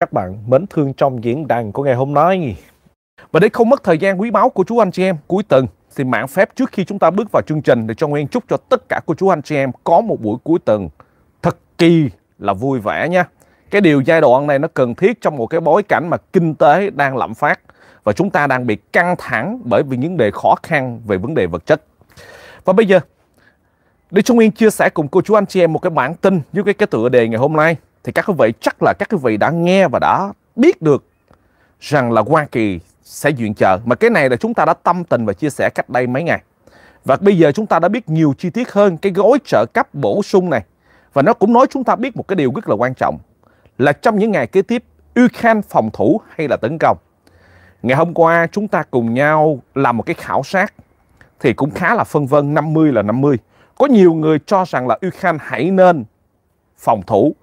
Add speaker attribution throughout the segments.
Speaker 1: Các bạn mến thương trong diễn đàn của ngày hôm nay. Và để không mất thời gian quý báu của chú anh chị em cuối tuần thì mạng phép trước khi chúng ta bước vào chương trình để cho Nguyên chúc cho tất cả cô chú anh chị em có một buổi cuối tuần thật kỳ là vui vẻ nha. Cái điều giai đoạn này nó cần thiết trong một cái bối cảnh mà kinh tế đang lạm phát và chúng ta đang bị căng thẳng bởi vì những đề khó khăn về vấn đề vật chất. Và bây giờ để Trung Yên chia sẻ cùng cô chú anh chị em một cái bản tin với cái, cái tựa đề ngày hôm nay thì các quý vị chắc là các quý vị đã nghe và đã biết được rằng là Hoa Kỳ sẽ viện trợ mà cái này là chúng ta đã tâm tình và chia sẻ cách đây mấy ngày. Và bây giờ chúng ta đã biết nhiều chi tiết hơn cái gói trợ cấp bổ sung này và nó cũng nói chúng ta biết một cái điều rất là quan trọng là trong những ngày kế tiếp Ukraine phòng thủ hay là tấn công. Ngày hôm qua chúng ta cùng nhau làm một cái khảo sát thì cũng khá là phân vân 50 là 50 có nhiều người cho rằng là Ukraine hãy nên phòng thủ,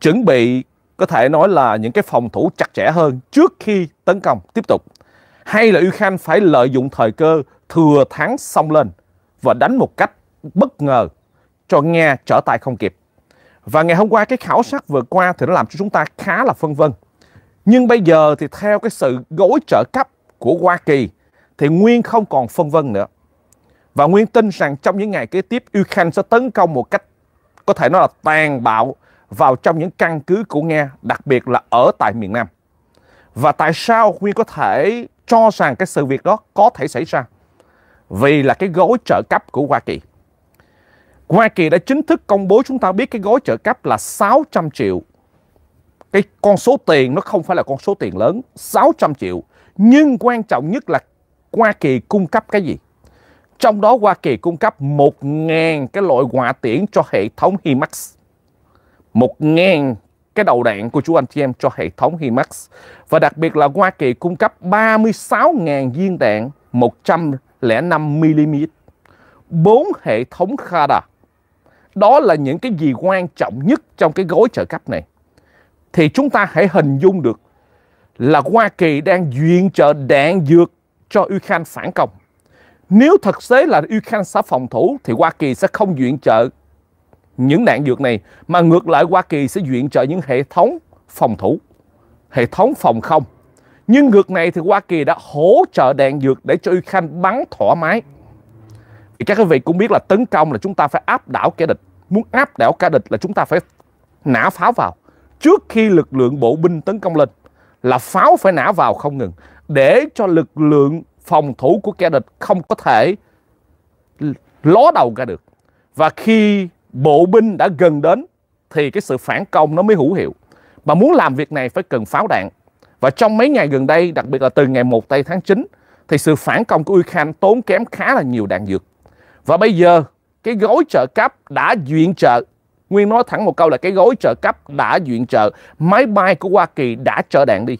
Speaker 1: chuẩn bị có thể nói là những cái phòng thủ chặt chẽ hơn trước khi tấn công tiếp tục. Hay là Ukraine phải lợi dụng thời cơ thừa thắng xông lên và đánh một cách bất ngờ cho Nga trở tay không kịp. Và ngày hôm qua cái khảo sát vừa qua thì nó làm cho chúng ta khá là phân vân. Nhưng bây giờ thì theo cái sự gối trợ cấp của Hoa Kỳ thì Nguyên không còn phân vân nữa. Và Nguyên tin rằng trong những ngày kế tiếp, Ukraine sẽ tấn công một cách có thể nói là tàn bạo vào trong những căn cứ của Nga, đặc biệt là ở tại miền Nam. Và tại sao Nguyên có thể cho rằng cái sự việc đó có thể xảy ra? Vì là cái gói trợ cấp của Hoa Kỳ. Hoa Kỳ đã chính thức công bố chúng ta biết cái gói trợ cấp là 600 triệu. Cái con số tiền nó không phải là con số tiền lớn, 600 triệu. Nhưng quan trọng nhất là Hoa Kỳ cung cấp cái gì? Trong đó Hoa Kỳ cung cấp 1.000 cái loại hỏa tiễn cho hệ thống HIMARS. 1.000 cái đầu đạn của chú anh chị em cho hệ thống HIMARS. Và đặc biệt là Hoa Kỳ cung cấp 36.000 viên đạn 105mm. 4 hệ thống Khada. Đó là những cái gì quan trọng nhất trong cái gói trợ cấp này. Thì chúng ta hãy hình dung được là Hoa Kỳ đang duyện trợ đạn dược cho Ukraine phản công. Nếu thực tế là Ukraine sẽ phòng thủ thì Hoa Kỳ sẽ không viện trợ những đạn dược này mà ngược lại Hoa Kỳ sẽ viện trợ những hệ thống phòng thủ, hệ thống phòng không. Nhưng ngược này thì Hoa Kỳ đã hỗ trợ đạn dược để cho Ukraine bắn thoải mái. Thì các quý vị cũng biết là tấn công là chúng ta phải áp đảo kẻ địch. Muốn áp đảo kẻ địch là chúng ta phải nã pháo vào. Trước khi lực lượng bộ binh tấn công lên là pháo phải nã vào không ngừng để cho lực lượng phòng thủ của kẻ địch không có thể ló đầu ra được. Và khi bộ binh đã gần đến thì cái sự phản công nó mới hữu hiệu. Mà muốn làm việc này phải cần pháo đạn. Và trong mấy ngày gần đây, đặc biệt là từ ngày 1 tây tháng 9, thì sự phản công của Ukraine tốn kém khá là nhiều đạn dược. Và bây giờ, cái gói trợ cấp đã duyện trợ. Nguyên nói thẳng một câu là cái gói trợ cấp đã duyện trợ. Máy bay của Hoa Kỳ đã trợ đạn đi.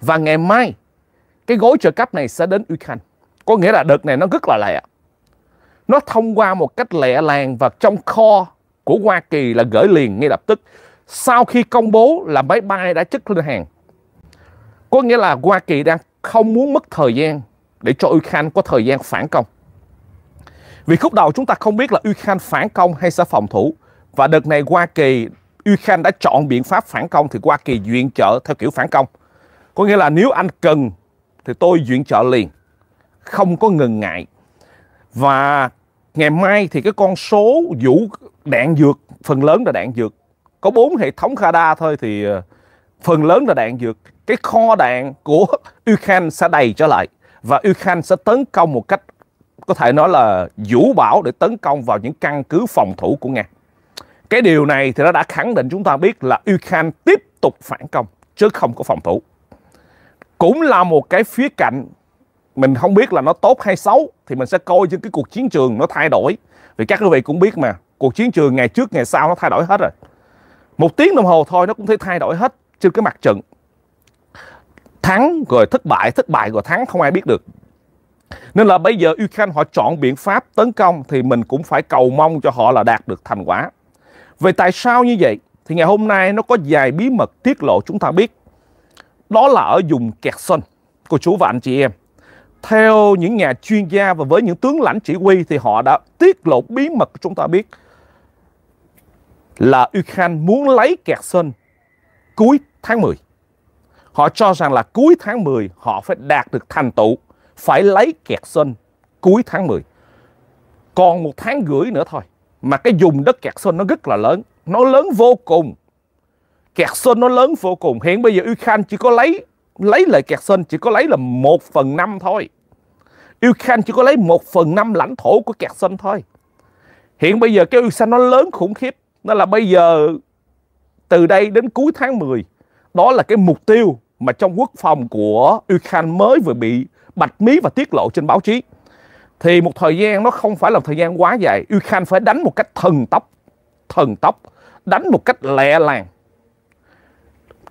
Speaker 1: Và ngày mai, cái gói trợ cấp này sẽ đến Ukraine. Có nghĩa là đợt này nó rất là lẹ. Nó thông qua một cách lẹ làng và trong kho của Hoa Kỳ là gửi liền ngay lập tức. Sau khi công bố là máy bay đã chất lên hàng. Có nghĩa là Hoa Kỳ đang không muốn mất thời gian để cho Ukraine có thời gian phản công. Vì khúc đầu chúng ta không biết là Ukraine phản công hay sẽ phòng thủ. Và đợt này Hoa Kỳ, Ukraine đã chọn biện pháp phản công thì Hoa Kỳ viện trợ theo kiểu phản công. Có nghĩa là nếu anh cần thì tôi viện trợ liền không có ngần ngại và ngày mai thì cái con số vũ đạn dược phần lớn là đạn dược có bốn hệ thống radar thôi thì ờ, phần lớn là đạn dược cái kho đạn của Ukraine sẽ đầy trở lại và Ukraine sẽ tấn công một cách có thể nói là vũ bão để tấn công vào những căn cứ phòng thủ của Nga. Cái điều này thì nó đã khẳng định chúng ta biết là Ukraine tiếp tục phản công chứ không có phòng thủ cũng là một cái phía cạnh mình không biết là nó tốt hay xấu thì mình sẽ coi trên cái cuộc chiến trường nó thay đổi vì các quý vị cũng biết mà cuộc chiến trường ngày trước ngày sau nó thay đổi hết rồi một tiếng đồng hồ thôi nó cũng thấy thay đổi hết trên cái mặt trận thắng rồi thất bại thất bại rồi thắng không ai biết được nên là bây giờ Ukraine họ chọn biện pháp tấn công thì mình cũng phải cầu mong cho họ là đạt được thành quả. Vậy tại sao như vậy? Thì ngày hôm nay nó có vài bí mật tiết lộ chúng ta biết đó là ở vùng Kherson cô chú và anh chị em theo những nhà chuyên gia và với những tướng lãnh chỉ huy thì họ đã tiết lộ bí mật của chúng ta biết là Ukraine muốn lấy kẹt Kherson cuối tháng 10 họ cho rằng là cuối tháng 10 họ phải đạt được thành tựu phải lấy kẹt Kherson cuối tháng 10 còn một tháng rưỡi nữa thôi mà cái vùng đất kẹt Kherson nó rất là lớn nó lớn vô cùng kẹt Kherson nó lớn vô cùng. Hiện bây giờ Ukraine chỉ có lấy lấy lại Kherson chỉ có lấy là một phần năm thôi. Ukraine chỉ có lấy một phần năm lãnh thổ của kẹt Kherson thôi. Hiện bây giờ cái Ukraine nó lớn khủng khiếp. nó là bây giờ từ đây đến cuối tháng 10 đó là cái mục tiêu mà trong quốc phòng của Ukraine mới vừa bị bạch mí và tiết lộ trên báo chí. Thì một thời gian nó không phải là thời gian quá dài. Ukraine phải đánh một cách thần tốc. Thần tốc. Đánh một cách lẹ làng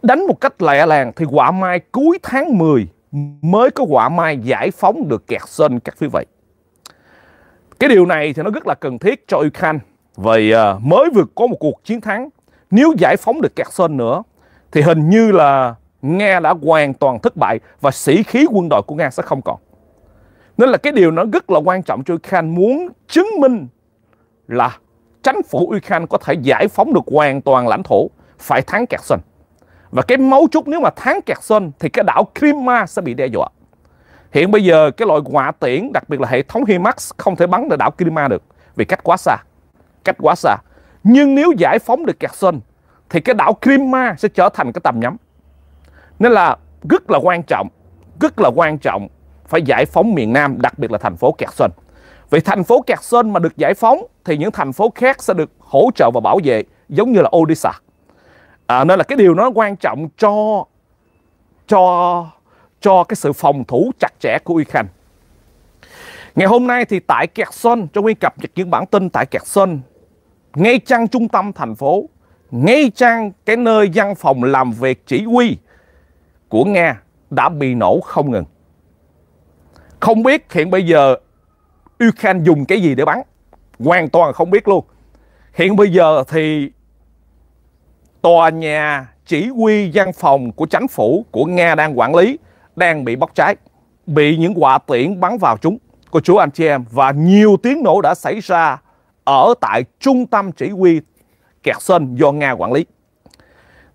Speaker 1: đánh một cách lẹ làng thì quả mai cuối tháng 10 mới có quả mai giải phóng được kẹt sân các quý vị. Cái điều này thì nó rất là cần thiết cho Ukraine về à, mới vượt có một cuộc chiến thắng nếu giải phóng được kẹt sân nữa thì hình như là Nga đã hoàn toàn thất bại và sĩ khí quân đội của Nga sẽ không còn. Nên là cái điều nó rất là quan trọng cho Ukraine muốn chứng minh là chính phủ Ukraine có thể giải phóng được hoàn toàn lãnh thổ phải thắng Kẹt Kherson. Và cái mấu chốt nếu mà thắng Kherson thì cái đảo Crimea sẽ bị đe dọa. Hiện bây giờ cái loại hỏa tiễn, đặc biệt là hệ thống HIMARS không thể bắn được đảo Crimea được vì cách quá xa. Cách quá xa. Nhưng nếu giải phóng được Kẹt Kherson thì cái đảo Crimea sẽ trở thành cái tầm nhắm. Nên là rất là quan trọng, rất là quan trọng phải giải phóng miền Nam, đặc biệt là thành phố Kẹt Kherson. Vì thành phố Kẹt Kherson mà được giải phóng thì những thành phố khác sẽ được hỗ trợ và bảo vệ giống như là Odisha à, nên là cái điều nó quan trọng cho cho cho cái sự phòng thủ chặt chẽ của Ukraine ngày hôm nay thì tại Kherson cho nguyên cập nhật những bản tin tại Kherson ngay trang trung tâm thành phố ngay trang cái nơi văn phòng làm việc chỉ huy của Nga đã bị nổ không ngừng không biết hiện bây giờ Ukraine dùng cái gì để bắn hoàn toàn không biết luôn hiện bây giờ thì tòa nhà chỉ huy văn phòng của chính phủ của Nga đang quản lý đang bị bốc cháy, bị những quả tiễn bắn vào chúng. Cô chú anh chị em và nhiều tiếng nổ đã xảy ra ở tại trung tâm chỉ huy Kherson do Nga quản lý.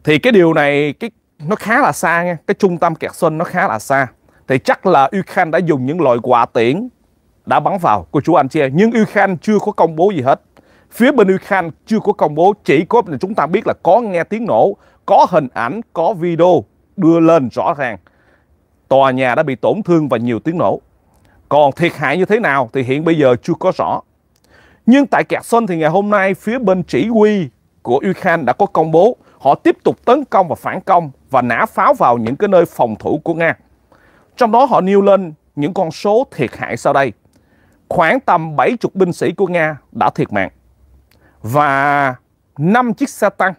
Speaker 1: Thì cái điều này cái nó khá là xa nha, cái trung tâm Kherson nó khá là xa. Thì chắc là Ukraine đã dùng những loại quả tiễn đã bắn vào cô chú anh chị em, nhưng Ukraine chưa có công bố gì hết. Phía bên Ukraine chưa có công bố, chỉ có chúng ta biết là có nghe tiếng nổ, có hình ảnh, có video đưa lên rõ ràng. Tòa nhà đã bị tổn thương và nhiều tiếng nổ. Còn thiệt hại như thế nào thì hiện bây giờ chưa có rõ. Nhưng tại Kherson thì ngày hôm nay phía bên chỉ huy của Ukraine đã có công bố họ tiếp tục tấn công và phản công và nã pháo vào những cái nơi phòng thủ của Nga. Trong đó họ nêu lên những con số thiệt hại sau đây. Khoảng tầm 70 binh sĩ của Nga đã thiệt mạng và 5 chiếc xe tăng,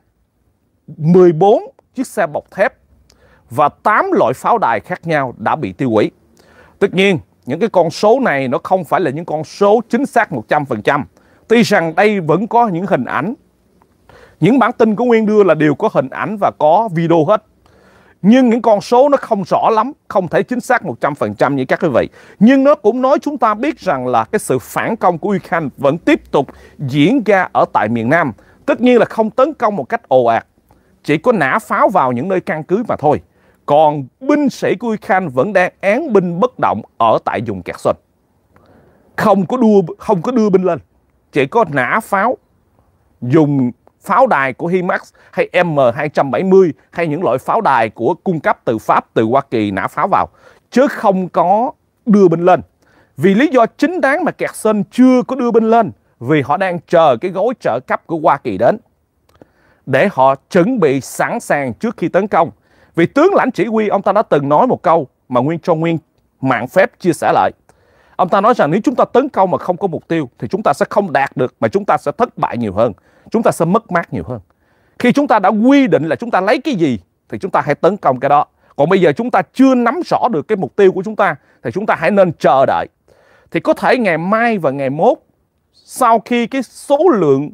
Speaker 1: 14 chiếc xe bọc thép và 8 loại pháo đài khác nhau đã bị tiêu hủy. Tất nhiên, những cái con số này nó không phải là những con số chính xác 100%. Tuy rằng đây vẫn có những hình ảnh, những bản tin của Nguyên đưa là đều có hình ảnh và có video hết nhưng những con số nó không rõ lắm, không thể chính xác 100% như các quý vị. Nhưng nó cũng nói chúng ta biết rằng là cái sự phản công của Ukraine vẫn tiếp tục diễn ra ở tại miền Nam. Tất nhiên là không tấn công một cách ồ ạt, chỉ có nã pháo vào những nơi căn cứ mà thôi. Còn binh sĩ của Ukraine vẫn đang án binh bất động ở tại vùng Kẹt Kherson. Không có đua không có đưa binh lên, chỉ có nã pháo dùng pháo đài của HIMARS hay M270 hay những loại pháo đài của cung cấp từ Pháp, từ Hoa Kỳ nã pháo vào chứ không có đưa binh lên. Vì lý do chính đáng mà kẹt sơn chưa có đưa binh lên vì họ đang chờ cái gói trợ cấp của Hoa Kỳ đến để họ chuẩn bị sẵn sàng trước khi tấn công. Vì tướng lãnh chỉ huy ông ta đã từng nói một câu mà Nguyên cho Nguyên mạng phép chia sẻ lại. Ông ta nói rằng nếu chúng ta tấn công mà không có mục tiêu thì chúng ta sẽ không đạt được mà chúng ta sẽ thất bại nhiều hơn chúng ta sẽ mất mát nhiều hơn khi chúng ta đã quy định là chúng ta lấy cái gì thì chúng ta hãy tấn công cái đó còn bây giờ chúng ta chưa nắm rõ được cái mục tiêu của chúng ta thì chúng ta hãy nên chờ đợi thì có thể ngày mai và ngày mốt sau khi cái số lượng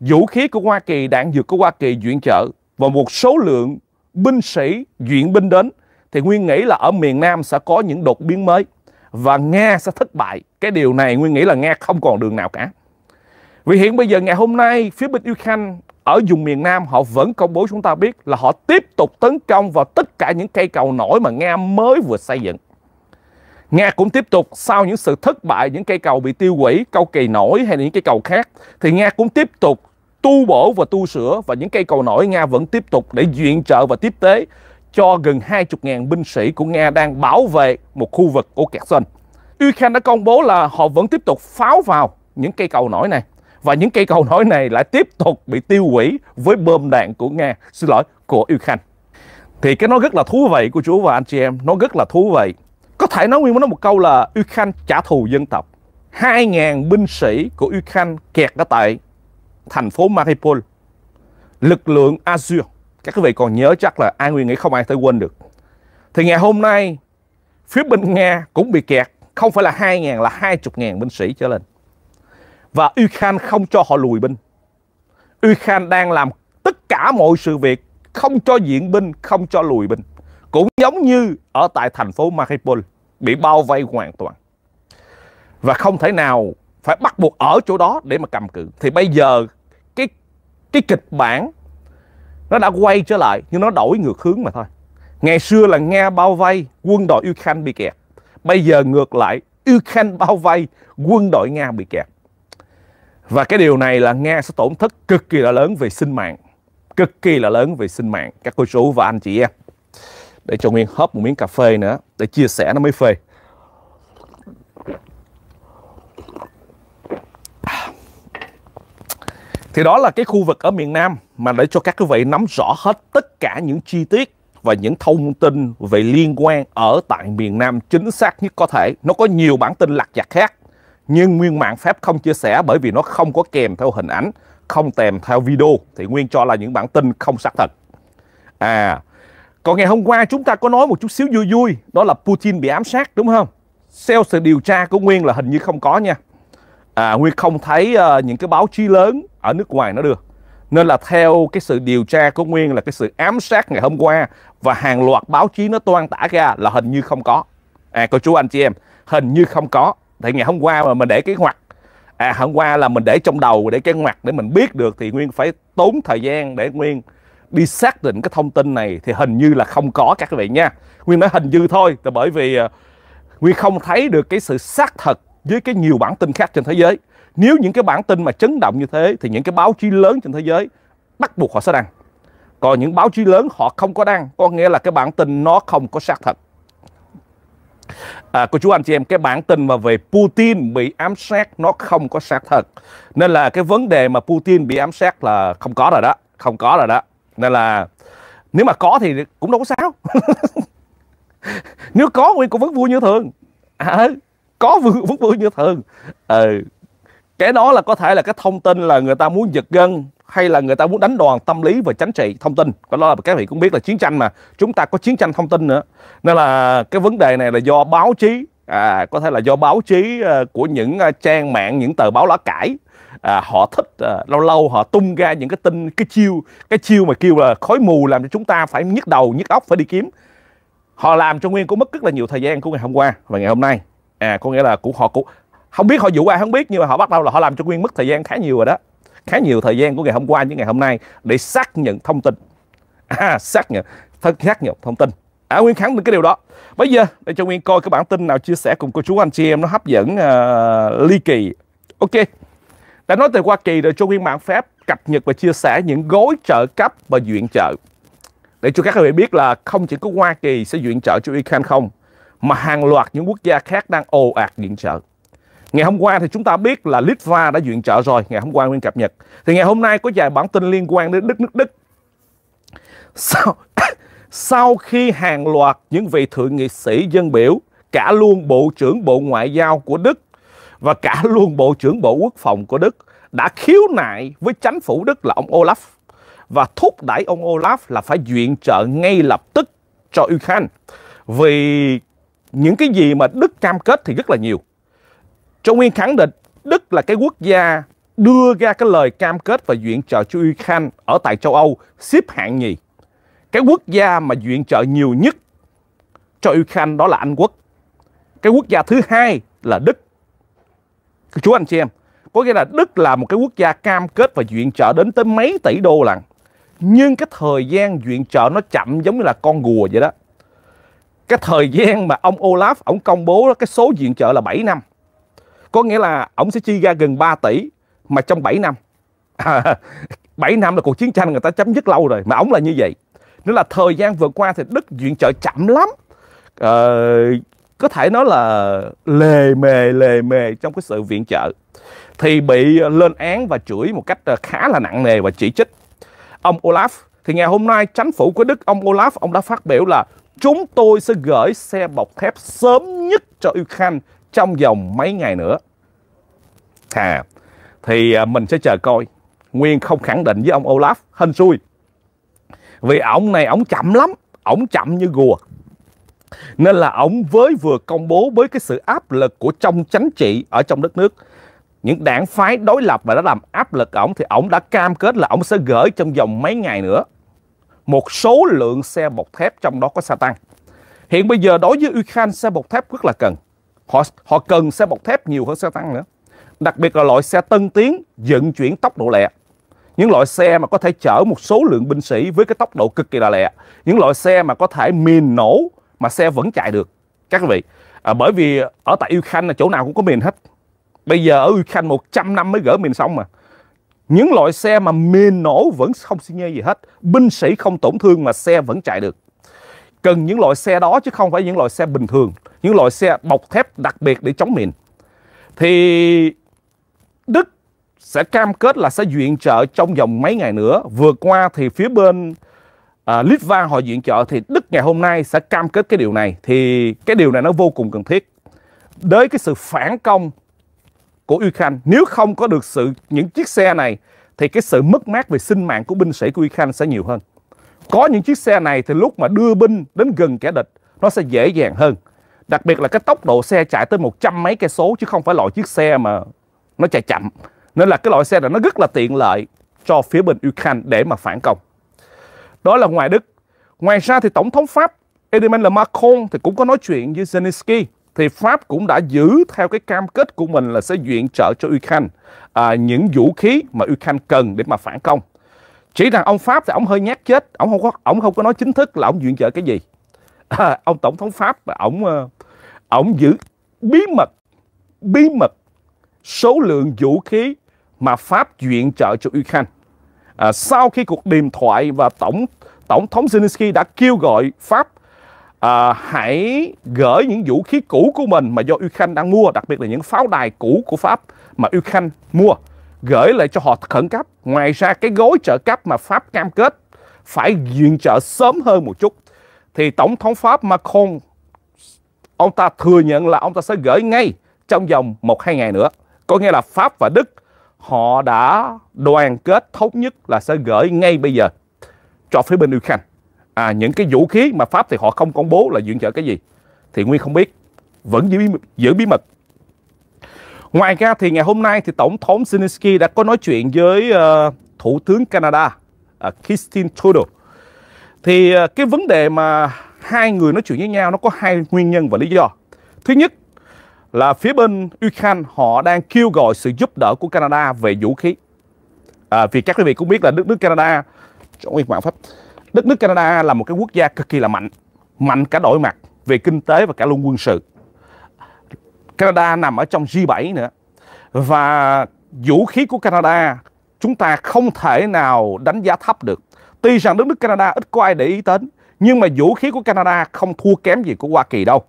Speaker 1: vũ khí của Hoa Kỳ, đạn dược của Hoa Kỳ chuyển trợ và một số lượng binh sĩ chuyển binh đến thì Nguyên nghĩ là ở miền Nam sẽ có những đột biến mới và Nga sẽ thất bại. Cái điều này Nguyên nghĩ là Nga không còn đường nào cả. Vì hiện bây giờ ngày hôm nay phía bên Ukraine ở vùng miền Nam họ vẫn công bố chúng ta biết là họ tiếp tục tấn công vào tất cả những cây cầu nổi mà Nga mới vừa xây dựng. Nga cũng tiếp tục sau những sự thất bại, những cây cầu bị tiêu hủy, cầu kỳ nổi hay là những cây cầu khác thì Nga cũng tiếp tục tu bổ và tu sửa và những cây cầu nổi Nga vẫn tiếp tục để viện trợ và tiếp tế cho gần 20.000 binh sĩ của Nga đang bảo vệ một khu vực của Kherson. Ukraine đã công bố là họ vẫn tiếp tục pháo vào những cây cầu nổi này. Và những cây cầu nói này lại tiếp tục bị tiêu hủy với bom đạn của Nga, xin lỗi, của Ukraine. Thì cái nó rất là thú vị của chú và anh chị em, nó rất là thú vị. Có thể nói nguyên nói một câu là Ukraine trả thù dân tộc. 2.000 binh sĩ của Ukraine kẹt ở tại thành phố Mariupol. Lực lượng Azure, các quý vị còn nhớ chắc là ai nguyên nghĩ không ai thể quên được. Thì ngày hôm nay, phía bên Nga cũng bị kẹt, không phải là 2.000 là 20.000 binh sĩ trở lên và Uy không cho họ lùi binh. Uy đang làm tất cả mọi sự việc không cho diễn binh, không cho lùi binh. Cũng giống như ở tại thành phố Mariupol bị bao vây hoàn toàn. Và không thể nào phải bắt buộc ở chỗ đó để mà cầm cự. Thì bây giờ cái cái kịch bản nó đã quay trở lại nhưng nó đổi ngược hướng mà thôi. Ngày xưa là Nga bao vây, quân đội Ukraine bị kẹt. Bây giờ ngược lại, Ukraine bao vây, quân đội Nga bị kẹt. Và cái điều này là Nga sẽ tổn thất cực kỳ là lớn về sinh mạng. Cực kỳ là lớn về sinh mạng các cô chú và anh chị em. Để cho Nguyên hấp một miếng cà phê nữa để chia sẻ nó mới phê. Thì đó là cái khu vực ở miền Nam mà để cho các quý vị nắm rõ hết tất cả những chi tiết và những thông tin về liên quan ở tại miền Nam chính xác nhất có thể. Nó có nhiều bản tin lặt vặt khác nhưng nguyên mạng phép không chia sẻ bởi vì nó không có kèm theo hình ảnh, không kèm theo video thì nguyên cho là những bản tin không xác thật. À, còn ngày hôm qua chúng ta có nói một chút xíu vui vui đó là Putin bị ám sát đúng không? Theo sự điều tra của Nguyên là hình như không có nha. À, Nguyên không thấy uh, những cái báo chí lớn ở nước ngoài nó đưa. Nên là theo cái sự điều tra của Nguyên là cái sự ám sát ngày hôm qua và hàng loạt báo chí nó toan tả ra là hình như không có. À cô chú anh chị em, hình như không có thì ngày hôm qua mà mình để cái ngoặt à hôm qua là mình để trong đầu để cái ngoặt để mình biết được thì nguyên phải tốn thời gian để nguyên đi xác định cái thông tin này thì hình như là không có các vị nha nguyên nói hình như thôi là bởi vì à, nguyên không thấy được cái sự xác thật với cái nhiều bản tin khác trên thế giới nếu những cái bản tin mà chấn động như thế thì những cái báo chí lớn trên thế giới bắt buộc họ sẽ đăng còn những báo chí lớn họ không có đăng có nghĩa là cái bản tin nó không có xác thật À, cô chú anh chị em cái bản tin mà về Putin bị ám sát nó không có xác thật nên là cái vấn đề mà Putin bị ám sát là không có rồi đó không có rồi đó nên là nếu mà có thì cũng đâu có sao nếu có nguyên cũng vẫn vui như thường à, có vẫn vui như thường ừ cái đó là có thể là cái thông tin là người ta muốn giật gân hay là người ta muốn đánh đoàn tâm lý và chính trị thông tin cái đó là các vị cũng biết là chiến tranh mà chúng ta có chiến tranh thông tin nữa nên là cái vấn đề này là do báo chí à, có thể là do báo chí à, của những à, trang mạng những tờ báo lá cải à, họ thích à, lâu lâu họ tung ra những cái tin cái chiêu cái chiêu mà kêu là khói mù làm cho chúng ta phải nhức đầu nhức óc phải đi kiếm họ làm cho nguyên cũng mất rất là nhiều thời gian của ngày hôm qua và ngày hôm nay à có nghĩa là cũng họ cũng không biết họ vụ ai không biết nhưng mà họ bắt đầu là họ làm cho nguyên mất thời gian khá nhiều rồi đó khá nhiều thời gian của ngày hôm qua với ngày hôm nay để xác nhận thông tin à, xác nhận thân xác nhận thông tin à, nguyên khẳng định cái điều đó bây giờ để cho nguyên coi cái bản tin nào chia sẻ cùng cô chú anh chị em nó hấp dẫn uh, ly kỳ ok đã nói từ Hoa Kỳ rồi cho Nguyên mạng phép cập nhật và chia sẻ những gói trợ cấp và viện trợ. Để cho các quý vị biết là không chỉ có Hoa Kỳ sẽ viện trợ cho Ukraine không, mà hàng loạt những quốc gia khác đang ồ ạt viện trợ. Ngày hôm qua thì chúng ta biết là Litva đã viện trợ rồi, ngày hôm qua Nguyên cập nhật. Thì ngày hôm nay có vài bản tin liên quan đến Đức nước Đức. Sau, sau khi hàng loạt những vị thượng nghị sĩ dân biểu, cả luôn Bộ trưởng Bộ Ngoại giao của Đức và cả luôn Bộ trưởng Bộ Quốc phòng của Đức đã khiếu nại với chính phủ Đức là ông Olaf và thúc đẩy ông Olaf là phải viện trợ ngay lập tức cho Ukraine. Vì những cái gì mà Đức cam kết thì rất là nhiều Châu Nguyên khẳng định Đức là cái quốc gia đưa ra cái lời cam kết và viện trợ cho Ukraine ở tại châu Âu xếp hạng nhì. Cái quốc gia mà viện trợ nhiều nhất cho Ukraine đó là Anh Quốc. Cái quốc gia thứ hai là Đức. Chú anh chị em, có nghĩa là Đức là một cái quốc gia cam kết và viện trợ đến tới mấy tỷ đô lần. Nhưng cái thời gian viện trợ nó chậm giống như là con gùa vậy đó. Cái thời gian mà ông Olaf, ông công bố cái số viện trợ là 7 năm có nghĩa là ông sẽ chi ra gần 3 tỷ mà trong 7 năm à, 7 năm là cuộc chiến tranh người ta chấm dứt lâu rồi mà ông là như vậy nên là thời gian vừa qua thì đức viện trợ chậm lắm à, có thể nói là lề mề lề mề trong cái sự viện trợ thì bị lên án và chửi một cách ờ, khá là nặng nề và chỉ trích ông Olaf thì ngày hôm nay chính phủ của Đức ông Olaf ông đã phát biểu là chúng tôi sẽ gửi xe bọc thép sớm nhất cho Ukraine trong vòng mấy ngày nữa. À, thì mình sẽ chờ coi. Nguyên không khẳng định với ông Olaf hên xui. Vì ông này ông chậm lắm, ông chậm như gùa. Nên là ông với vừa công bố với cái sự áp lực của trong chánh trị ở trong đất nước những đảng phái đối lập và đã làm áp lực ổng thì ổng đã cam kết là ổng sẽ gửi trong vòng mấy ngày nữa một số lượng xe bọc thép trong đó có Satan. Hiện bây giờ đối với Ukraine xe bọc thép rất là cần họ họ cần xe bọc thép nhiều hơn xe tăng nữa đặc biệt là loại xe tân tiến vận chuyển tốc độ lẹ những loại xe mà có thể chở một số lượng binh sĩ với cái tốc độ cực kỳ là lẹ những loại xe mà có thể mìn nổ mà xe vẫn chạy được các vị à, bởi vì ở tại Ukraine là chỗ nào cũng có mìn hết bây giờ ở Ukraine 100 năm mới gỡ mìn xong mà những loại xe mà mìn nổ vẫn không xi nhê gì hết binh sĩ không tổn thương mà xe vẫn chạy được cần những loại xe đó chứ không phải những loại xe bình thường, những loại xe bọc thép đặc biệt để chống mìn. Thì Đức sẽ cam kết là sẽ viện trợ trong vòng mấy ngày nữa. Vừa qua thì phía bên à, Litva họ viện trợ thì Đức ngày hôm nay sẽ cam kết cái điều này. Thì cái điều này nó vô cùng cần thiết. đối cái sự phản công của Ukraine, nếu không có được sự những chiếc xe này thì cái sự mất mát về sinh mạng của binh sĩ của Ukraine sẽ nhiều hơn. Có những chiếc xe này thì lúc mà đưa binh đến gần kẻ địch nó sẽ dễ dàng hơn. Đặc biệt là cái tốc độ xe chạy tới một trăm mấy cây số chứ không phải loại chiếc xe mà nó chạy chậm. Nên là cái loại xe này nó rất là tiện lợi cho phía bên Ukraine để mà phản công. Đó là ngoài Đức. Ngoài ra thì Tổng thống Pháp Emmanuel Macron thì cũng có nói chuyện với Zelensky thì Pháp cũng đã giữ theo cái cam kết của mình là sẽ viện trợ cho Ukraine à, những vũ khí mà Ukraine cần để mà phản công chỉ rằng ông pháp thì ông hơi nhát chết ông không có ông không có nói chính thức là ông viện trợ cái gì à, ông tổng thống pháp và ông ông ờ, giữ bí mật bí mật số lượng vũ khí mà pháp viện trợ cho ukraine à, sau khi cuộc điện thoại và tổng tổng thống zelensky đã kêu gọi pháp à, hãy gửi những vũ khí cũ của mình mà do Ukraine đang mua, đặc biệt là những pháo đài cũ của Pháp mà Ukraine mua gửi lại cho họ khẩn cấp. Ngoài ra cái gói trợ cấp mà Pháp cam kết phải viện trợ sớm hơn một chút thì Tổng thống Pháp Macron ông ta thừa nhận là ông ta sẽ gửi ngay trong vòng một hai ngày nữa. Có nghĩa là Pháp và Đức họ đã đoàn kết thống nhất là sẽ gửi ngay bây giờ cho phía bên Ukraine. À, những cái vũ khí mà Pháp thì họ không công bố là viện trợ cái gì thì Nguyên không biết vẫn giữ bí mật, giữ bí mật. Ngoài ra thì ngày hôm nay thì Tổng thống Zelensky đã có nói chuyện với ờ, Thủ tướng Canada uh, Christine Trudeau. Thì ờ, cái vấn đề mà hai người nói chuyện với nhau nó có hai nguyên nhân và lý do. Thứ nhất là phía bên Ukraine họ đang kêu gọi sự giúp đỡ của Canada về vũ khí. À, vì các quý vị cũng biết là đất nước Canada chỗ nguyên mạng pháp đất nước Canada là một cái quốc gia cực kỳ là mạnh mạnh cả đổi mặt về kinh tế và cả luôn quân sự Canada nằm ở trong G7 nữa và vũ khí của Canada chúng ta không thể nào đánh giá thấp được tuy rằng đất nước Canada ít có ai để ý đến nhưng mà vũ khí của Canada không thua kém gì của Hoa Kỳ đâu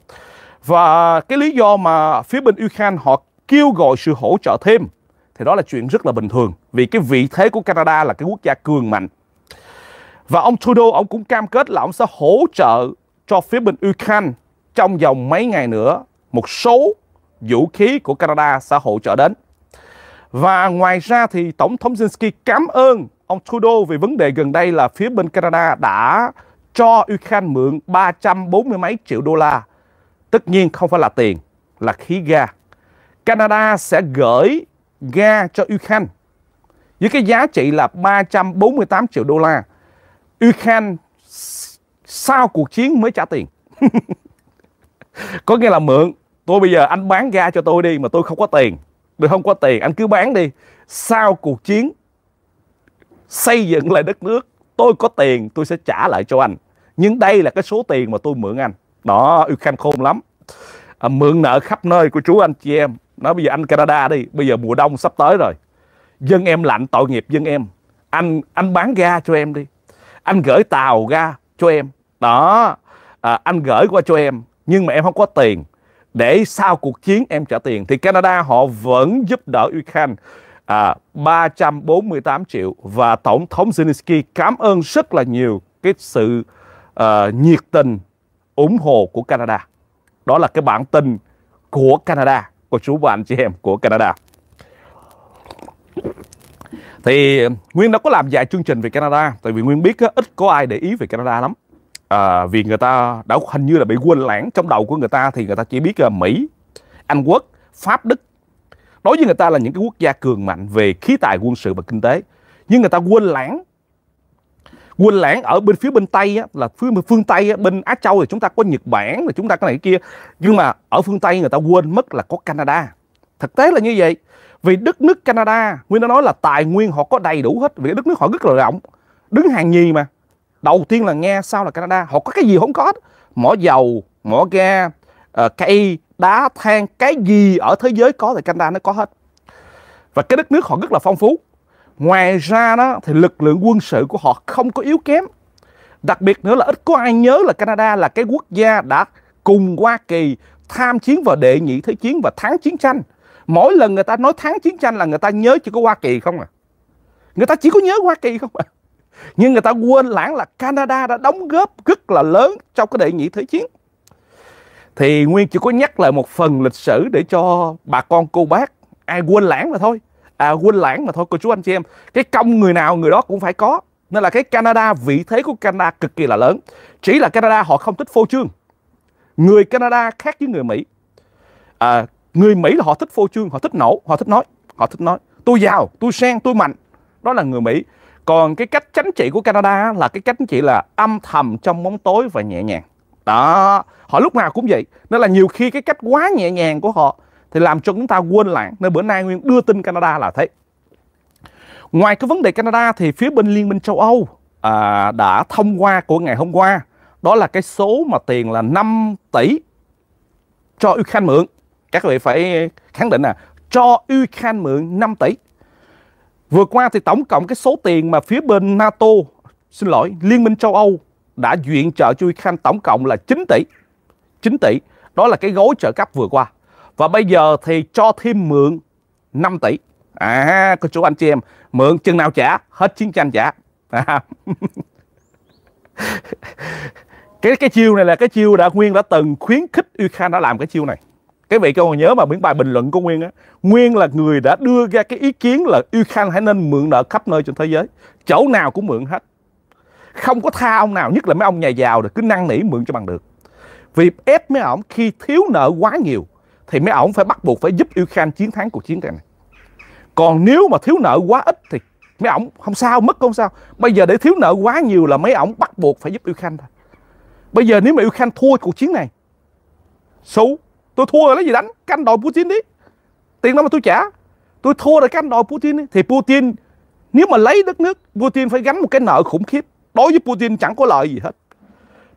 Speaker 1: và cái lý do mà phía bên Ukraine họ kêu gọi sự hỗ trợ thêm thì đó là chuyện rất là bình thường vì cái vị thế của Canada là cái quốc gia cường mạnh và ông Trudeau ông cũng cam kết là ông sẽ hỗ trợ cho phía bên Ukraine trong vòng mấy ngày nữa một số vũ khí của Canada sẽ hỗ trợ đến. Và ngoài ra thì Tổng thống Zelensky cảm ơn ông Trudeau về vấn đề gần đây là phía bên Canada đã cho Ukraine mượn 340 mấy triệu đô la. Tất nhiên không phải là tiền, là khí ga. Canada sẽ gửi ga cho Ukraine với cái giá trị là 348 triệu đô la. Ukraine sau cuộc chiến mới trả tiền. Có nghĩa là mượn tôi bây giờ anh bán ga cho tôi đi mà tôi không có tiền tôi không có tiền anh cứ bán đi sau cuộc chiến xây dựng lại đất nước tôi có tiền tôi sẽ trả lại cho anh nhưng đây là cái số tiền mà tôi mượn anh đó Ukraine khôn lắm à, mượn nợ khắp nơi của chú anh chị em nói bây giờ anh Canada đi bây giờ mùa đông sắp tới rồi dân em lạnh tội nghiệp dân em anh anh bán ga cho em đi anh gửi tàu ga cho em đó à, anh gửi qua cho em nhưng mà em không có tiền để sau cuộc chiến em trả tiền thì Canada họ vẫn giúp đỡ Ukraine à, 348 triệu và tổng thống Zelensky cảm ơn rất là nhiều cái sự uh, nhiệt tình ủng hộ của Canada đó là cái bản tin của Canada của chú và anh chị em của Canada thì Nguyên đâu có làm dài chương trình về Canada tại vì Nguyên biết ít có ai để ý về Canada lắm à, vì người ta đã hình như là bị quên lãng trong đầu của người ta thì người ta chỉ biết Mỹ, Anh Quốc, Pháp, Đức. Đối với người ta là những cái quốc gia cường mạnh về khí tài quân sự và kinh tế. Nhưng người ta quên lãng quên lãng ở bên phía bên tây á, là phía phương tây á, bên á châu thì chúng ta có nhật bản là chúng ta có này kia nhưng mà ở phương tây người ta quên mất là có canada thực tế là như vậy vì đất nước canada nguyên đã nói là tài nguyên họ có đầy đủ hết vì đất nước họ rất là rộng đứng hàng nhì mà đầu tiên là nghe sau là Canada họ có cái gì không có mỏ dầu mỏ ga ờ, cây đá than cái gì ở thế giới có thì Canada nó có hết và cái đất nước họ rất là phong phú ngoài ra đó thì lực lượng quân sự của họ không có yếu kém đặc biệt nữa là ít có ai nhớ là Canada là cái quốc gia đã cùng Hoa Kỳ tham chiến vào đệ nhị thế chiến và thắng chiến tranh mỗi lần người ta nói thắng chiến tranh là người ta nhớ chỉ có Hoa Kỳ không à người ta chỉ có nhớ Hoa Kỳ không à nhưng người ta quên lãng là Canada đã đóng góp rất là lớn trong cái đệ nhị thế chiến thì Nguyên chỉ có nhắc lại một phần lịch sử để cho bà con cô bác ai quên lãng mà thôi à quên lãng mà thôi cô chú anh chị em cái công người nào người đó cũng phải có nên là cái Canada vị thế của Canada cực kỳ là lớn chỉ là Canada họ không thích phô trương người Canada khác với người Mỹ à, người Mỹ là họ thích phô trương họ thích nổ họ thích nói họ thích nói tôi giàu tôi sang tôi mạnh đó là người Mỹ còn cái cách chánh trị của Canada là cái cách trị là âm thầm trong bóng tối và nhẹ nhàng đó họ lúc nào cũng vậy nên là nhiều khi cái cách quá nhẹ nhàng của họ thì làm cho chúng ta quên lãng nên bữa nay nguyên đưa tin Canada là thế ngoài cái vấn đề Canada thì phía bên liên minh châu Âu à, đã thông qua của ngày hôm qua đó là cái số mà tiền là 5 tỷ cho Ukraine mượn các vị phải khẳng định là cho Ukraine mượn 5 tỷ Vừa qua thì tổng cộng cái số tiền mà phía bên NATO, xin lỗi, Liên minh châu Âu đã duyện trợ cho Ukraine tổng cộng là 9 tỷ. 9 tỷ, đó là cái gói trợ cấp vừa qua. Và bây giờ thì cho thêm mượn 5 tỷ. À, cô chú anh chị em, mượn chừng nào trả, hết chiến tranh trả. À. cái cái chiêu này là cái chiêu đã Nguyên đã từng khuyến khích Ukraine đã làm cái chiêu này cái vị các bạn nhớ mà biến bài bình luận của Nguyên á Nguyên là người đã đưa ra cái ý kiến là Ukraine hãy nên mượn nợ khắp nơi trên thế giới chỗ nào cũng mượn hết không có tha ông nào nhất là mấy ông nhà giàu rồi cứ năn nỉ mượn cho bằng được vì ép mấy ổng khi thiếu nợ quá nhiều thì mấy ổng phải bắt buộc phải giúp Ukraine chiến thắng cuộc chiến này còn nếu mà thiếu nợ quá ít thì mấy ổng không sao mất không sao bây giờ để thiếu nợ quá nhiều là mấy ổng bắt buộc phải giúp Ukraine thôi bây giờ nếu mà Ukraine thua cuộc chiến này xấu tôi thua rồi lấy gì đánh canh đòi putin đi tiền đó mà tôi trả tôi thua rồi canh đòi putin đi. thì putin nếu mà lấy đất nước putin phải gánh một cái nợ khủng khiếp đối với putin chẳng có lợi gì hết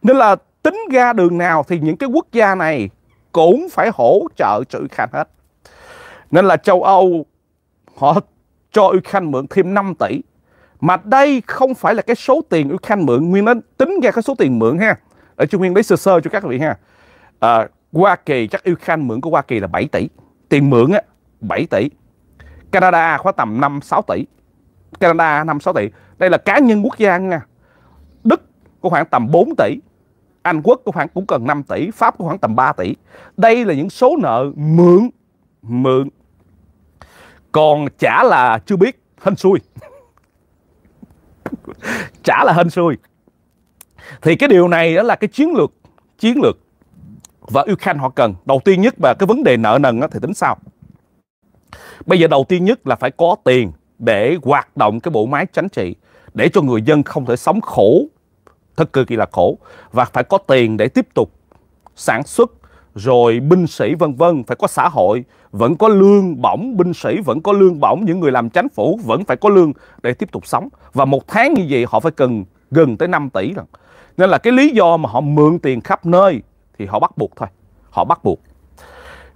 Speaker 1: nên là tính ra đường nào thì những cái quốc gia này cũng phải hỗ trợ cho Ukraine hết nên là châu Âu họ cho Ukraine mượn thêm 5 tỷ mà đây không phải là cái số tiền Ukraine mượn Nguyên nó tính ra cái số tiền mượn ha để cho Nguyên lấy sơ sơ cho các vị ha à, Hoa Kỳ chắc yêu khanh mượn của Hoa Kỳ là 7 tỷ tiền mượn á 7 tỷ Canada khoảng tầm 5 6 tỷ Canada 5 6 tỷ đây là cá nhân quốc gia nha Đức có khoảng tầm 4 tỷ Anh Quốc có khoảng cũng cần 5 tỷ Pháp có khoảng tầm 3 tỷ đây là những số nợ mượn mượn còn trả là chưa biết hên xui trả là hên xui thì cái điều này đó là cái chiến lược chiến lược và Ukraine họ cần. Đầu tiên nhất và cái vấn đề nợ nần thì tính sao Bây giờ đầu tiên nhất là phải có tiền để hoạt động cái bộ máy chính trị để cho người dân không thể sống khổ thật cực kỳ là khổ và phải có tiền để tiếp tục sản xuất rồi binh sĩ vân vân phải có xã hội vẫn có lương bổng binh sĩ vẫn có lương bổng những người làm chánh phủ vẫn phải có lương để tiếp tục sống và một tháng như vậy họ phải cần gần tới 5 tỷ rồi nên là cái lý do mà họ mượn tiền khắp nơi thì họ bắt buộc thôi họ bắt buộc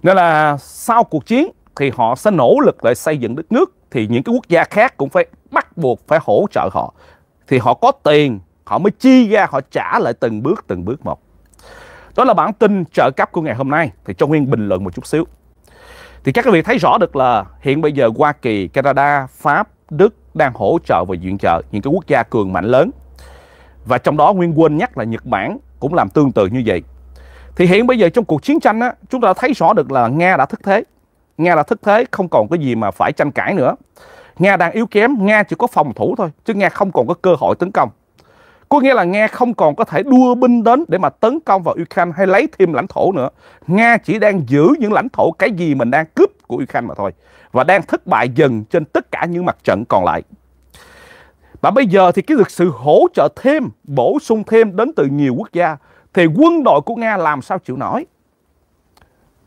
Speaker 1: nên là sau cuộc chiến thì họ sẽ nỗ lực lại xây dựng đất nước thì những cái quốc gia khác cũng phải bắt buộc phải hỗ trợ họ thì họ có tiền họ mới chi ra họ trả lại từng bước từng bước một đó là bản tin trợ cấp của ngày hôm nay thì cho nguyên bình luận một chút xíu thì các quý vị thấy rõ được là hiện bây giờ Hoa Kỳ, Canada, Pháp, Đức đang hỗ trợ và viện trợ những cái quốc gia cường mạnh lớn. Và trong đó Nguyên quên nhắc là Nhật Bản cũng làm tương tự như vậy thì hiện bây giờ trong cuộc chiến tranh á, chúng ta thấy rõ được là Nga đã thất thế. Nga đã thất thế, không còn cái gì mà phải tranh cãi nữa. Nga đang yếu kém, Nga chỉ có phòng thủ thôi, chứ Nga không còn có cơ hội tấn công. Có nghĩa là Nga không còn có thể đua binh đến để mà tấn công vào Ukraine hay lấy thêm lãnh thổ nữa. Nga chỉ đang giữ những lãnh thổ cái gì mình đang cướp của Ukraine mà thôi. Và đang thất bại dần trên tất cả những mặt trận còn lại. Và bây giờ thì cái được sự hỗ trợ thêm, bổ sung thêm đến từ nhiều quốc gia thì quân đội của Nga làm sao chịu nổi?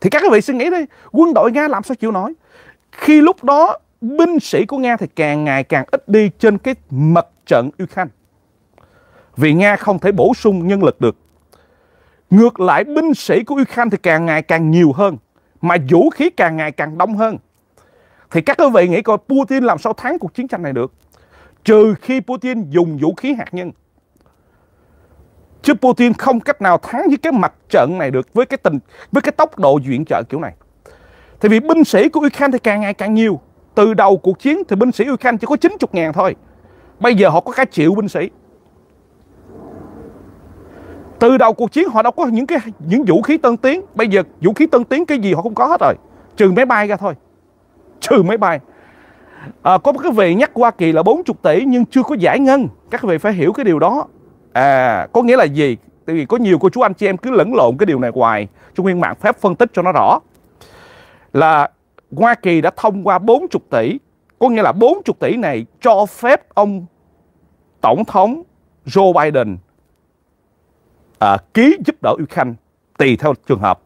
Speaker 1: Thì các vị suy nghĩ đi, quân đội Nga làm sao chịu nổi? Khi lúc đó binh sĩ của Nga thì càng ngày càng ít đi trên cái mặt trận Ukraine. Vì Nga không thể bổ sung nhân lực được. Ngược lại binh sĩ của Ukraine thì càng ngày càng nhiều hơn, mà vũ khí càng ngày càng đông hơn. Thì các quý vị nghĩ coi Putin làm sao thắng cuộc chiến tranh này được? Trừ khi Putin dùng vũ khí hạt nhân chứ Putin không cách nào thắng với cái mặt trận này được với cái tình với cái tốc độ chuyển trợ kiểu này thì vì binh sĩ của Ukraine thì càng ngày càng nhiều từ đầu cuộc chiến thì binh sĩ Ukraine chỉ có 90 ngàn thôi bây giờ họ có cả triệu binh sĩ từ đầu cuộc chiến họ đâu có những cái những vũ khí tân tiến bây giờ vũ khí tân tiến cái gì họ không có hết rồi trừ máy bay ra thôi trừ máy bay à, có một cái vị nhắc Hoa Kỳ là 40 tỷ nhưng chưa có giải ngân các vị phải hiểu cái điều đó à có nghĩa là gì tại vì có nhiều cô chú anh chị em cứ lẫn lộn cái điều này hoài trung nguyên mạng phép phân tích cho nó rõ là Hoa Kỳ đã thông qua 40 tỷ có nghĩa là 40 tỷ này cho phép ông tổng thống Joe Biden à, ký giúp đỡ Ukraine tùy theo trường hợp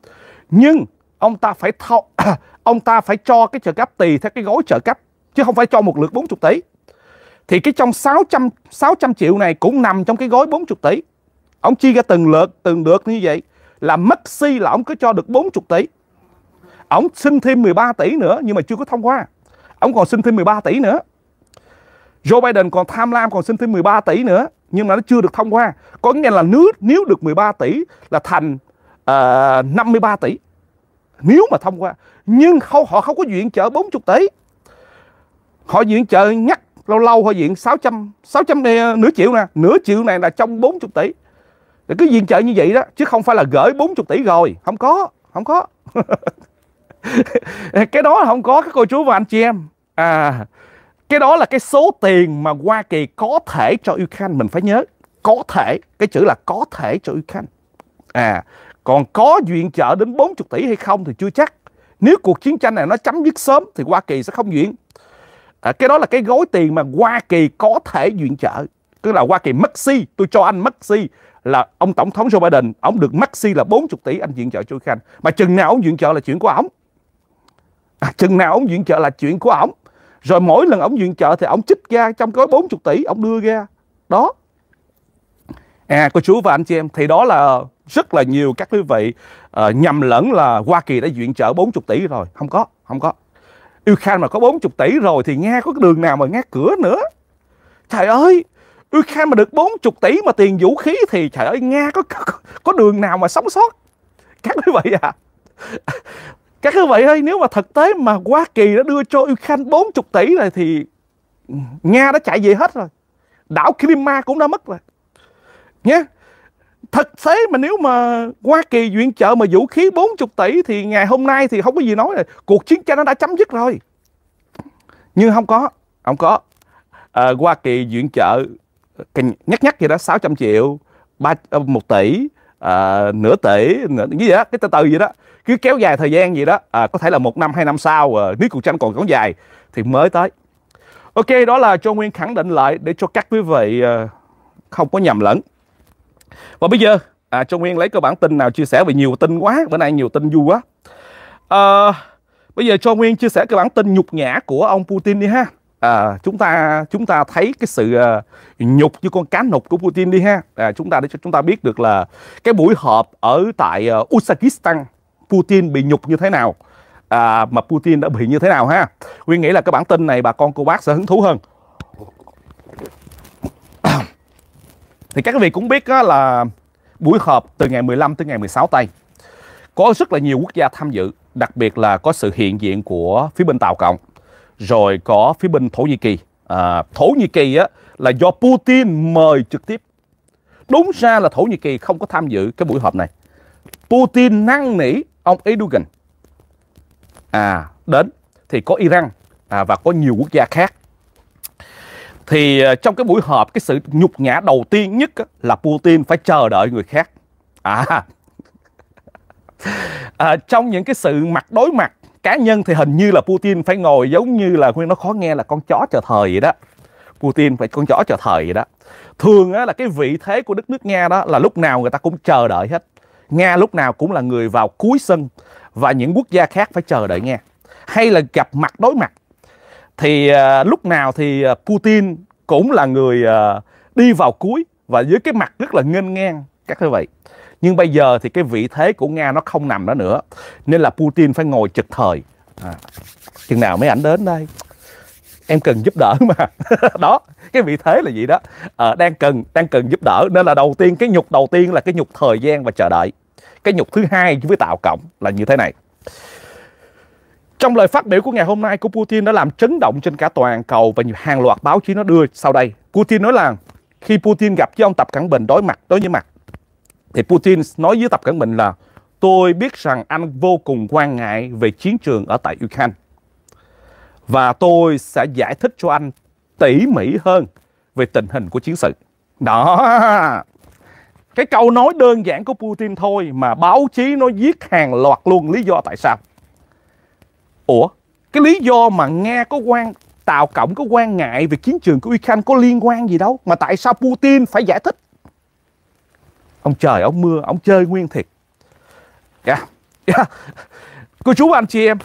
Speaker 1: nhưng ông ta phải thâu, ông ta phải cho cái trợ cấp tùy theo cái gói trợ cấp chứ không phải cho một lượt 40 tỷ thì cái trong 600 600 triệu này cũng nằm trong cái gói 40 tỷ. Ông chia ra từng lượt từng lượt như vậy là mất si là ông cứ cho được 40 tỷ. Ông xin thêm 13 tỷ nữa nhưng mà chưa có thông qua. Ông còn xin thêm 13 tỷ nữa. Joe Biden còn tham lam còn xin thêm 13 tỷ nữa nhưng mà nó chưa được thông qua. Có nghĩa là nếu nếu được 13 tỷ là thành uh, ờ, 53 tỷ. Nếu mà thông qua, nhưng không họ không có viện trợ 40 tỷ. Họ viện trợ nhắc lâu lâu họ diện 600 600 này, nửa triệu nè nửa triệu này là trong 40 tỷ để cứ viện trợ như vậy đó chứ không phải là gửi 40 tỷ rồi không có không có cái đó không có các cô chú và anh chị em à cái đó là cái số tiền mà Hoa Kỳ có thể cho Ukraine mình phải nhớ có thể cái chữ là có thể cho Ukraine à còn có viện trợ đến 40 tỷ hay không thì chưa chắc nếu cuộc chiến tranh này nó chấm dứt sớm thì Hoa Kỳ sẽ không viện à, cái đó là cái gói tiền mà Hoa Kỳ có thể viện trợ tức là Hoa Kỳ maxi tôi cho anh maxi là ông tổng thống Joe Biden ông được maxi là 40 tỷ anh viện trợ cho khanh, mà chừng nào ông viện trợ là chuyện của ông à, chừng nào ông viện trợ là chuyện của ông rồi mỗi lần ông viện trợ thì ông chích ra trong gói 40 tỷ ông đưa ra đó à cô chú và anh chị em thì đó là rất là nhiều các quý vị uh, nhầm lẫn là Hoa Kỳ đã viện trợ 40 tỷ rồi không có không có Ukraine mà có 40 tỷ rồi thì Nga có đường nào mà ngắt cửa nữa. Trời ơi, Ukraine mà được 40 tỷ mà tiền vũ khí thì trời ơi Nga có có, có đường nào mà sống sót. Các quý vị à. Các quý vị ơi, nếu mà thực tế mà Hoa Kỳ đã đưa cho Ukraine 40 tỷ này thì Nga đã chạy về hết rồi. Đảo Crimea cũng đã mất rồi. Nhé, thực tế mà nếu mà Hoa Kỳ viện trợ mà vũ khí 40 tỷ thì ngày hôm nay thì không có gì nói rồi. Cuộc chiến tranh nó đã chấm dứt rồi. Nhưng không có, không có. À, Hoa Kỳ viện trợ nhắc nhắc gì đó 600 triệu, 3, 1 ờ, tỷ, à, nửa tỷ, nửa, như vậy đó, cái từ từ gì đó. Cứ kéo dài thời gian gì đó, à, có thể là một năm, hai năm sau, à, nếu cuộc tranh còn kéo dài thì mới tới. Ok, đó là cho Nguyên khẳng định lại để cho các quý vị à, không có nhầm lẫn và bây giờ à, Châu Nguyên lấy cơ bản tin nào chia sẻ vì nhiều tin quá bữa nay nhiều tin vui quá à, bây giờ Châu Nguyên chia sẻ cơ bản tin nhục nhã của ông Putin đi ha à, chúng ta chúng ta thấy cái sự à, nhục như con cá nục của Putin đi ha à, chúng ta để cho chúng ta biết được là cái buổi họp ở tại à, Uzbekistan Putin bị nhục như thế nào à, mà Putin đã bị như thế nào ha Nguyên nghĩ là cái bản tin này bà con cô bác sẽ hứng thú hơn thì các vị cũng biết đó là buổi họp từ ngày 15 tới ngày 16 tây có rất là nhiều quốc gia tham dự, đặc biệt là có sự hiện diện của phía bên Tàu Cộng, rồi có phía bên Thổ Nhĩ Kỳ. À, Thổ Nhĩ Kỳ á, là do Putin mời trực tiếp. Đúng ra là Thổ Nhĩ Kỳ không có tham dự cái buổi họp này. Putin năn nỉ ông Erdogan à, đến thì có Iran à, và có nhiều quốc gia khác thì à, trong cái buổi họp cái sự nhục nhã đầu tiên nhất là Putin phải chờ đợi người khác à, à trong những cái sự mặt đối mặt cá nhân thì hình như là Putin phải ngồi giống như là nguyên nó khó nghe là con chó chờ thời vậy đó Putin phải con chó chờ thời vậy đó thường á, là cái vị thế của đất nước Nga đó là lúc nào người ta cũng chờ đợi hết Nga lúc nào cũng là người vào cuối sân và những quốc gia khác phải chờ đợi Nga hay là gặp mặt đối mặt thì à, lúc nào thì à, Putin cũng là người à, đi vào cuối và dưới cái mặt rất là nghênh ngang các thứ vậy nhưng bây giờ thì cái vị thế của nga nó không nằm đó nữa nên là putin phải ngồi trực thời à, chừng nào mấy ảnh đến đây em cần giúp đỡ mà đó cái vị thế là gì đó à, đang cần đang cần giúp đỡ nên là đầu tiên cái nhục đầu tiên là cái nhục thời gian và chờ đợi cái nhục thứ hai với tạo cộng là như thế này trong lời phát biểu của ngày hôm nay của Putin đã làm chấn động trên cả toàn cầu và nhiều hàng loạt báo chí nó đưa sau đây. Putin nói là khi Putin gặp với ông Tập Cận Bình đối mặt đối với mặt thì Putin nói với Tập Cận Bình là tôi biết rằng anh vô cùng quan ngại về chiến trường ở tại Ukraine và tôi sẽ giải thích cho anh tỉ mỉ hơn về tình hình của chiến sự. Đó. Cái câu nói đơn giản của Putin thôi mà báo chí nó viết hàng loạt luôn lý do tại sao ủa cái lý do mà nga có quan tào cộng có quan ngại về chiến trường của ukraine có liên quan gì đâu mà tại sao putin phải giải thích ông trời ông mưa ông chơi nguyên thiệt dạ yeah. Dạ. yeah. cô chú anh chị em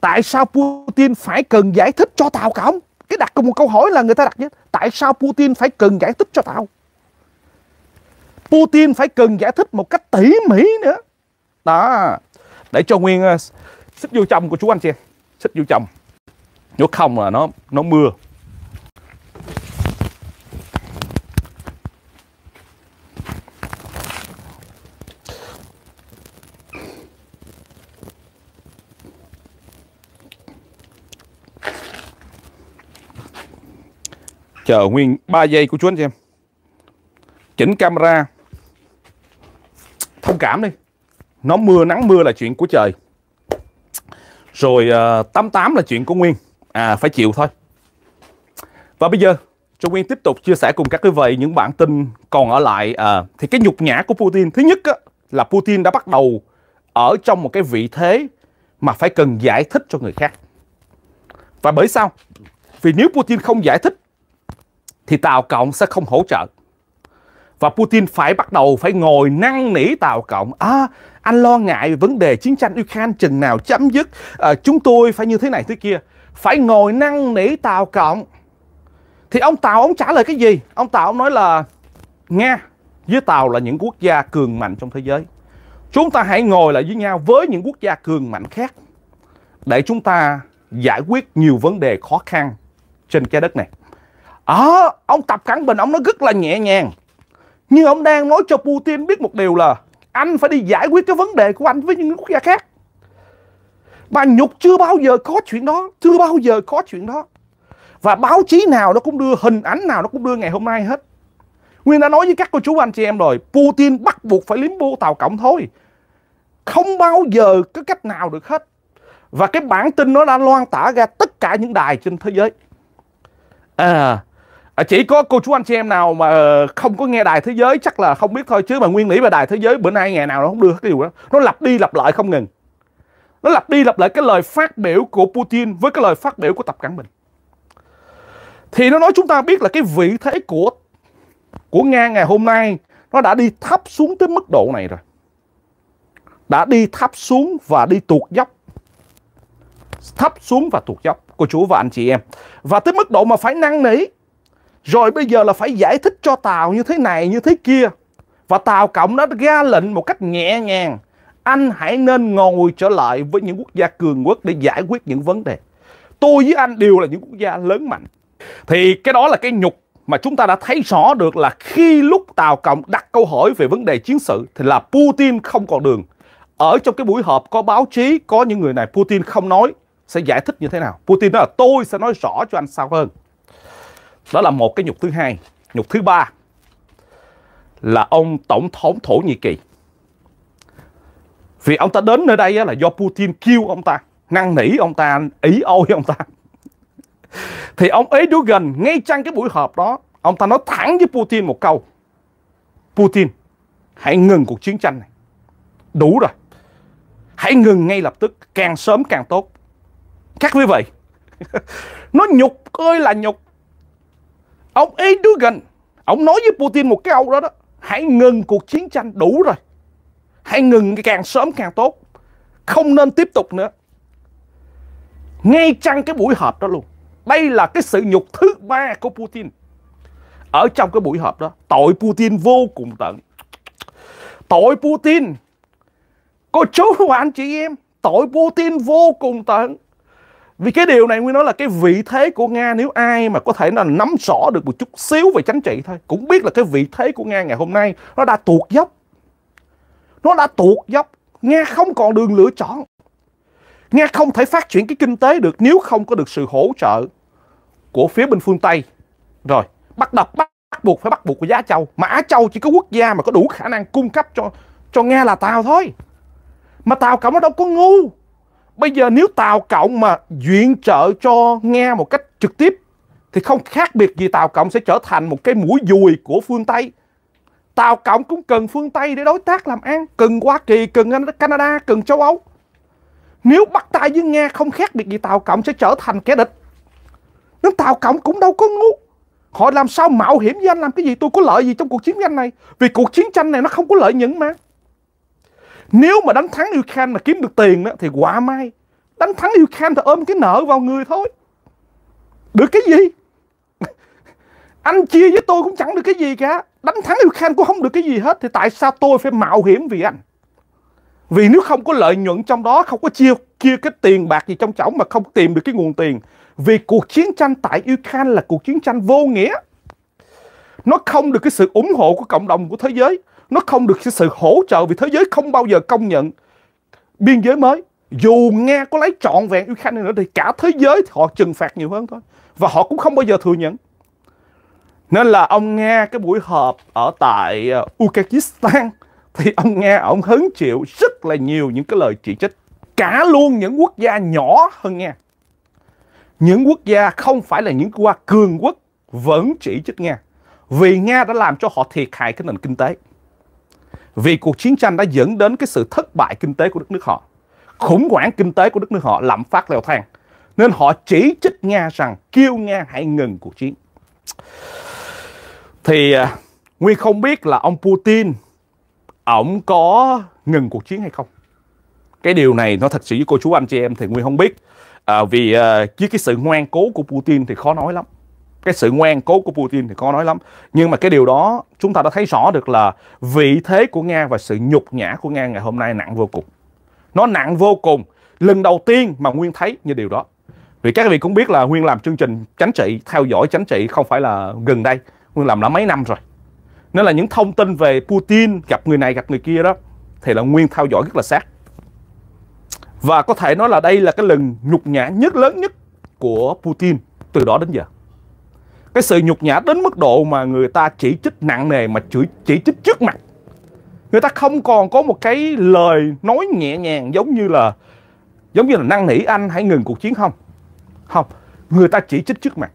Speaker 1: tại sao putin phải cần giải thích cho tào cộng cái đặt một câu hỏi là người ta đặt nhé. tại sao putin phải cần giải thích cho tào? putin phải cần giải thích một cách tỉ mỉ nữa đó để cho nguyên sức vô trong của chú anh xem, sức vô trong nếu không là nó nó mưa chờ nguyên 3 giây của chú anh xem, chỉnh camera thông cảm đi nó mưa nắng mưa là chuyện của trời rồi uh, ờ, 88 là chuyện của Nguyên. À phải chịu thôi. Và bây giờ cho Nguyên tiếp tục chia sẻ cùng các quý vị những bản tin còn ở lại à, thì cái nhục nhã của Putin thứ nhất á, là Putin đã bắt đầu ở trong một cái vị thế mà phải cần giải thích cho người khác và bởi sao vì nếu Putin không giải thích thì Tàu Cộng sẽ không hỗ trợ và Putin phải bắt đầu phải ngồi năn nỉ Tàu Cộng à anh lo ngại về vấn đề chiến tranh Ukraine chừng nào chấm dứt, à, chúng tôi phải như thế này thế kia, phải ngồi năn nỉ Tàu Cộng. Thì ông Tàu ông trả lời cái gì? Ông Tàu ông nói là Nga với Tàu là những quốc gia cường mạnh trong thế giới. Chúng ta hãy ngồi lại với nhau với những quốc gia cường mạnh khác để chúng ta giải quyết nhiều vấn đề khó khăn trên trái đất này. Đó, à, ông Tập cắn Bình ông nói rất là nhẹ nhàng. Nhưng ông đang nói cho Putin biết một điều là anh phải đi giải quyết cái vấn đề của anh với những quốc gia khác bà nhục chưa bao giờ có chuyện đó chưa bao giờ có chuyện đó và báo chí nào nó cũng đưa hình ảnh nào nó cũng đưa ngày hôm nay hết nguyên đã nói với các cô chú anh chị em rồi putin bắt buộc phải liếm bô tàu cộng thôi không bao giờ có cách nào được hết và cái bản tin nó đã loan tả ra tất cả những đài trên thế giới à À, chỉ có cô chú anh chị em nào mà ờ, không có nghe đài thế giới chắc là không biết thôi chứ mà nguyên lý về đài thế giới bữa nay ngày nào nó không đưa cái điều đó nó lặp đi lặp lại không ngừng nó lặp đi lặp lại cái lời phát biểu của Putin với cái lời phát biểu của Tập Cận Bình thì nó nói chúng ta biết là cái vị thế của của Nga ngày hôm nay nó đã đi thấp xuống tới mức độ này rồi đã đi thấp xuống và đi tuột dốc thấp xuống và tuột dốc cô chú và anh chị em và tới mức độ mà phải năn nỉ rồi bây giờ là phải giải thích cho tàu như thế này như thế kia và tàu cộng nó ra lệnh một cách nhẹ nhàng anh hãy nên ngồi trở lại với những quốc gia cường quốc để giải quyết những vấn đề tôi với anh đều là những quốc gia lớn mạnh thì cái đó là cái nhục mà chúng ta đã thấy rõ được là khi lúc Tàu Cộng đặt câu hỏi về vấn đề chiến sự thì là Putin không còn đường. Ở trong cái buổi họp có báo chí, có những người này Putin không nói, sẽ giải thích như thế nào. Putin nói là tôi sẽ nói rõ cho anh sao hơn. Đó là một cái nhục thứ hai. Nhục thứ ba là ông Tổng thống Thổ Nhĩ Kỳ. Vì ông ta đến nơi đây là do Putin kêu ông ta, năn nỉ ông ta, ý ôi ông ta. Thì ông ấy đứa gần ngay trong cái buổi họp đó, ông ta nói thẳng với Putin một câu. Putin, hãy ngừng cuộc chiến tranh này. Đủ rồi. Hãy ngừng ngay lập tức, càng sớm càng tốt. Các quý vị, nó nhục ơi là nhục. Ông Erdogan, ông nói với Putin một cái câu đó đó, hãy ngừng cuộc chiến tranh đủ rồi. Hãy ngừng càng sớm càng tốt. Không nên tiếp tục nữa. Ngay trong cái buổi họp đó luôn. Đây là cái sự nhục thứ ba của Putin. Ở trong cái buổi họp đó, tội Putin vô cùng tận. Tội Putin, cô chú và anh chị em, tội Putin vô cùng tận. Vì cái điều này Nguyên nói là cái vị thế của Nga nếu ai mà có thể là nắm rõ được một chút xíu về chính trị thôi. Cũng biết là cái vị thế của Nga ngày hôm nay nó đã tuột dốc. Nó đã tuột dốc. Nga không còn đường lựa chọn. Nga không thể phát triển cái kinh tế được nếu không có được sự hỗ trợ của phía bên phương Tây. Rồi, bắt đập bắt buộc phải bắt buộc của Á Châu. Mà Á Châu chỉ có quốc gia mà có đủ khả năng cung cấp cho cho Nga là Tàu thôi. Mà Tàu cộng nó đâu có ngu Bây giờ nếu Tàu Cộng mà viện trợ cho Nga một cách trực tiếp thì không khác biệt gì Tàu Cộng sẽ trở thành một cái mũi dùi của phương Tây. Tàu Cộng cũng cần phương Tây để đối tác làm ăn, cần Hoa Kỳ, cần Canada, cần châu Âu. Nếu bắt tay với Nga không khác biệt gì Tàu Cộng sẽ trở thành kẻ địch. Nhưng Tàu Cộng cũng đâu có ngu. Họ làm sao mạo hiểm với anh làm cái gì tôi có lợi gì trong cuộc chiến tranh này. Vì cuộc chiến tranh này nó không có lợi nhuận mà nếu mà đánh thắng Ukraine mà kiếm được tiền đó thì quả may đánh thắng Ukraine thì ôm cái nợ vào người thôi được cái gì anh chia với tôi cũng chẳng được cái gì cả đánh thắng Ukraine cũng không được cái gì hết thì tại sao tôi phải mạo hiểm vì anh vì nếu không có lợi nhuận trong đó không có chia chia cái tiền bạc gì trong chổng mà không tìm được cái nguồn tiền vì cuộc chiến tranh tại Ukraine là cuộc chiến tranh vô nghĩa nó không được cái sự ủng hộ của cộng đồng của thế giới nó không được sự hỗ trợ vì thế giới không bao giờ công nhận biên giới mới dù Nga có lấy trọn vẹn Ukraine nữa thì cả thế giới họ trừng phạt nhiều hơn thôi và họ cũng không bao giờ thừa nhận nên là ông Nga cái buổi họp ở tại ờ, Uzbekistan thì ông Nga ông hứng chịu rất là nhiều những cái lời chỉ trích cả luôn những quốc gia nhỏ hơn Nga những quốc gia không phải là những quốc gia cường quốc vẫn chỉ trích Nga vì Nga đã làm cho họ thiệt hại cái nền kinh tế vì cuộc chiến tranh đã dẫn đến cái sự thất bại kinh tế của đất nước họ khủng hoảng kinh tế của đất nước họ lạm phát leo thang nên họ chỉ trích nga rằng kêu nga hãy ngừng cuộc chiến thì à, nguyên không biết là ông putin ổng có ngừng cuộc chiến hay không cái điều này nó thật sự với cô chú anh chị em thì nguyên không biết à, vì à, với cái sự ngoan cố của putin thì khó nói lắm cái sự ngoan cố của Putin thì có nói lắm nhưng mà cái điều đó chúng ta đã thấy rõ được là vị thế của Nga và sự nhục nhã của Nga ngày hôm nay nặng vô cùng nó nặng vô cùng lần đầu tiên mà Nguyên thấy như điều đó vì các vị cũng biết là Nguyên làm chương trình chánh trị theo dõi chánh trị không phải là gần đây Nguyên làm đã mấy năm rồi nên là những thông tin về Putin gặp người này gặp người kia đó thì là Nguyên theo dõi rất là sát và có thể nói là đây là cái lần nhục nhã nhất lớn nhất của Putin từ đó đến giờ cái sự nhục nhã đến mức độ mà người ta chỉ trích nặng nề mà chửi chỉ trích trước mặt người ta không còn có một cái lời nói nhẹ nhàng giống như là giống như là năn nỉ anh hãy ngừng cuộc chiến không không người ta chỉ trích trước mặt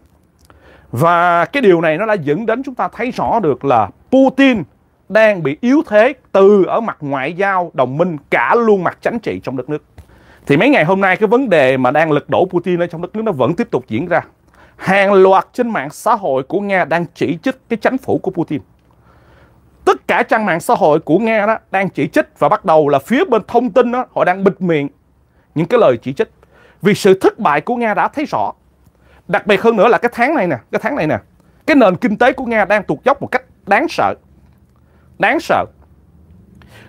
Speaker 1: và cái điều này nó đã dẫn đến chúng ta thấy rõ được là Putin đang bị yếu thế từ ở mặt ngoại giao đồng minh cả luôn mặt chính trị trong đất nước thì mấy ngày hôm nay cái vấn đề mà đang lật đổ Putin ở trong đất nước nó vẫn tiếp tục diễn ra hàng loạt trên mạng xã hội của Nga đang chỉ trích cái chính phủ của Putin. Tất cả trang mạng xã hội của Nga đó đang chỉ trích và bắt đầu là phía bên thông tin đó, họ đang bịt miệng những cái lời chỉ trích. Vì sự thất bại của Nga đã thấy rõ. Đặc biệt hơn nữa là cái tháng này nè, cái tháng này nè. Cái nền kinh tế của Nga đang tụt dốc một cách đáng sợ. Đáng sợ.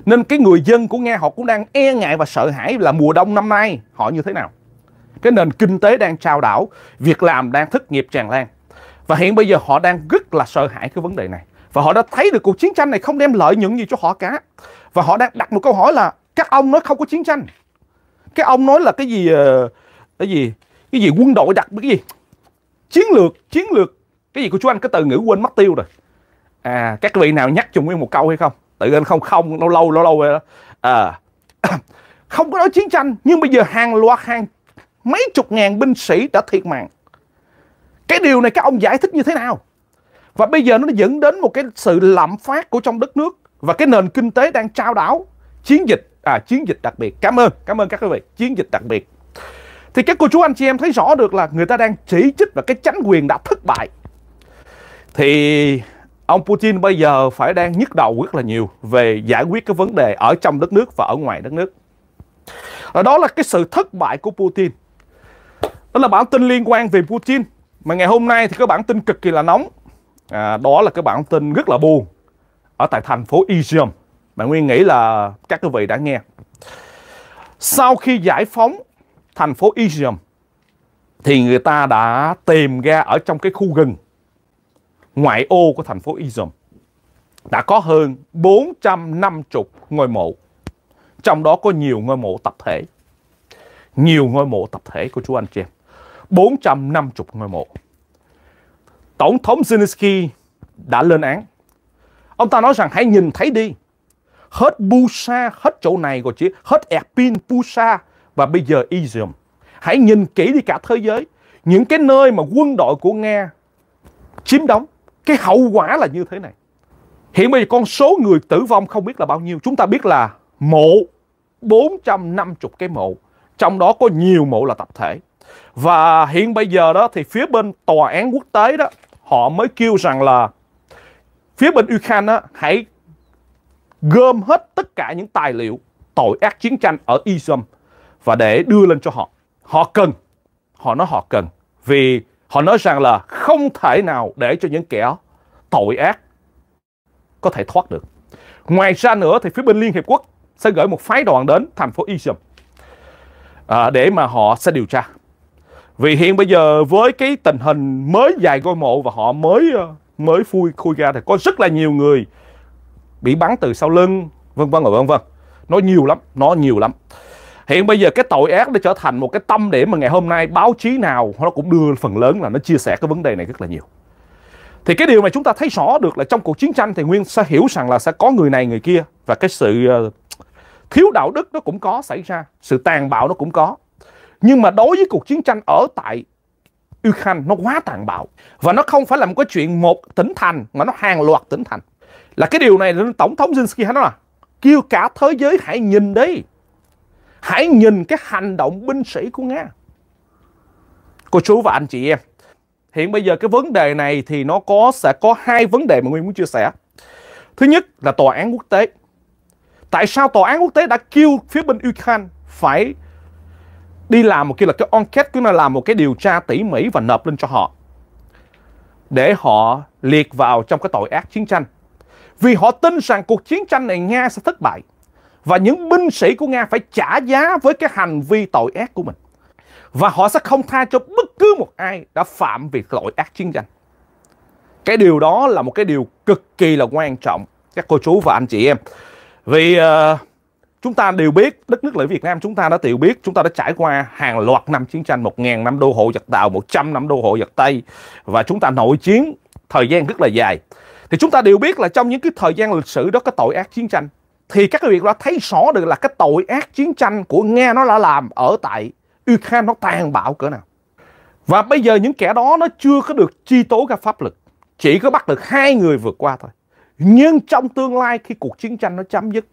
Speaker 1: Nên cái người dân của Nga họ cũng đang e ngại và sợ hãi là mùa đông năm nay họ như thế nào cái nền kinh tế đang trao đảo, việc làm đang thất nghiệp tràn lan. Và hiện bây giờ họ đang rất là sợ hãi cái vấn đề này. Và họ đã thấy được cuộc chiến tranh này không đem lợi những gì cho họ cả. Và họ đang đặt một câu hỏi là các ông nói không có chiến tranh. các ông nói là cái gì ờ, cái gì cái gì quân đội đặt cái gì? Chiến lược, chiến lược cái gì của chú anh cái từ ngữ quên mất tiêu rồi. À các vị nào nhắc chung nguyên một câu hay không? Tự nhiên không không lâu lâu lâu lâu rồi đó. À không có nói chiến tranh nhưng bây giờ hàng loạt hàng mấy chục ngàn binh sĩ đã thiệt mạng. Cái điều này các ông giải thích như thế nào? Và bây giờ nó dẫn đến một cái sự lạm phát của trong đất nước và cái nền kinh tế đang trao đảo chiến dịch à chiến dịch đặc biệt. Cảm ơn, cảm ơn các quý vị. Chiến dịch đặc biệt. Thì các cô chú anh chị em thấy rõ được là người ta đang chỉ trích và cái chánh quyền đã thất bại. Thì ông Putin bây giờ phải đang nhức đầu rất là nhiều về giải quyết cái vấn đề ở trong đất nước và ở ngoài đất nước. Và Đó là cái sự thất bại của Putin đó là bản tin liên quan về Putin Mà ngày hôm nay thì các bản tin cực kỳ là nóng à, Đó là cái bản tin rất là buồn Ở tại thành phố Izium Mà Nguyên nghĩ là các quý vị đã nghe Sau khi giải phóng thành phố Izium Thì người ta đã tìm ra ở trong cái khu rừng Ngoại ô của thành phố Izium Đã có hơn 450 ngôi mộ Trong đó có nhiều ngôi mộ tập thể nhiều ngôi mộ tập thể của chú anh chị em. 450 ngôi mộ. Tổng thống Zelensky đã lên án. Ông ta nói rằng hãy nhìn thấy đi. Hết Busa, hết chỗ này rồi chỉ hết Erpin, Busa và bây giờ Izium. Hãy nhìn kỹ đi cả thế giới. Những cái nơi mà quân đội của Nga chiếm đóng. Cái hậu quả là như thế này. Hiện bây giờ con số người tử vong không biết là bao nhiêu. Chúng ta biết là mộ 450 cái mộ. Trong đó có nhiều mộ là tập thể. Và hiện bây giờ đó thì phía bên tòa án quốc tế đó họ mới kêu rằng là phía bên Ukraine hãy gom hết tất cả những tài liệu tội ác chiến tranh ở Islam và để đưa lên cho họ. Họ cần, họ nói họ cần vì họ nói rằng là không thể nào để cho những kẻ tội ác có thể thoát được. Ngoài ra nữa thì phía bên Liên Hiệp Quốc sẽ gửi một phái đoàn đến thành phố Islam à, để mà họ sẽ điều tra. Vì hiện bây giờ với cái tình hình mới dài ngôi mộ và họ mới ờ, mới phui khui ra thì có rất là nhiều người bị bắn từ sau lưng vân vân và vân vân. Nó nhiều lắm, nó nhiều lắm. Hiện bây giờ cái tội ác đã trở thành một cái tâm điểm mà ngày hôm nay báo chí nào nó cũng đưa phần lớn là nó chia sẻ cái vấn đề này rất là nhiều. Thì cái điều mà chúng ta thấy rõ được là trong cuộc chiến tranh thì Nguyên sẽ hiểu rằng là sẽ có người này người kia và cái sự ờ, thiếu đạo đức nó cũng có xảy ra, sự tàn bạo nó cũng có. Nhưng mà đối với cuộc chiến tranh ở tại Ukraine nó quá tàn bạo và nó không phải là một cái chuyện một tỉnh thành mà nó hàng loạt tỉnh thành. Là cái điều này tổng thống Zelensky hay nói là kêu cả thế giới hãy nhìn đi. Hãy nhìn cái hành động binh sĩ của Nga. Cô chú và anh chị em, hiện bây giờ cái vấn đề này thì nó có sẽ có hai vấn đề mà Nguyên muốn chia sẻ. Thứ nhất là tòa án quốc tế. Tại sao tòa án quốc tế đã kêu phía bên Ukraine phải đi làm một cái là cái enquete chúng ta làm một cái điều tra tỉ mỉ và nộp lên cho họ để họ liệt vào trong cái tội ác chiến tranh vì họ tin rằng cuộc chiến tranh này Nga sẽ thất bại và những binh sĩ của Nga phải trả giá với cái hành vi tội ác của mình và họ sẽ không tha cho bất cứ một ai đã phạm việc tội ác chiến tranh cái điều đó là một cái điều cực kỳ là quan trọng các cô chú và anh chị em vì uh, Chúng ta đều biết đất nước lợi Việt Nam chúng ta đã tiểu biết chúng ta đã trải qua hàng loạt năm chiến tranh 1.000 năm đô hộ giặc Tàu, 100 năm đô hộ giặc Tây và chúng ta nội chiến thời gian rất là dài. Thì chúng ta đều biết là trong những cái thời gian lịch sử đó có tội ác chiến tranh thì các việc đó thấy rõ được là cái tội ác chiến tranh của Nga nó đã làm ở tại Ukraine nó tàn bạo cỡ nào. Và bây giờ những kẻ đó nó chưa có được chi tố ra pháp lực. Chỉ có bắt được hai người vượt qua thôi. Nhưng trong tương lai khi cuộc chiến tranh nó chấm dứt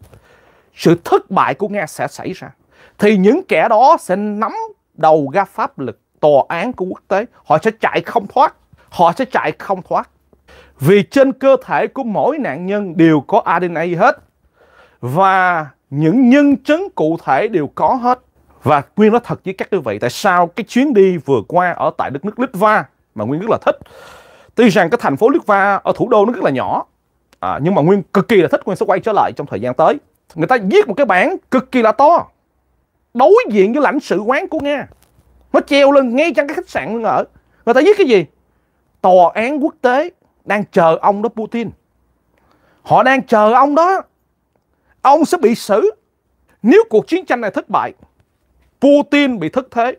Speaker 1: sự thất bại của Nga sẽ xảy ra. Thì những kẻ đó sẽ nắm đầu ra pháp lực tòa án của quốc tế. Họ sẽ chạy không thoát. Họ sẽ chạy không thoát. Vì trên cơ thể của mỗi nạn nhân đều có ADN hết. Và những nhân chứng cụ thể đều có hết. Và Nguyên nói thật với các quý vị tại sao cái chuyến đi vừa qua ở tại đất nước Litva mà Nguyên rất là thích. Tuy rằng cái thành phố Litva ở thủ đô nó rất là nhỏ à, nhưng mà Nguyên cực kỳ là thích Nguyên sẽ quay trở lại trong thời gian tới người ta viết một cái bản cực kỳ là to đối diện với lãnh sự quán của Nga nó treo lên ngay trong cái khách sạn mình ở người ta viết cái gì tòa án quốc tế đang chờ ông đó Putin họ đang chờ ông đó ông sẽ bị xử nếu cuộc chiến tranh này thất bại Putin bị thất thế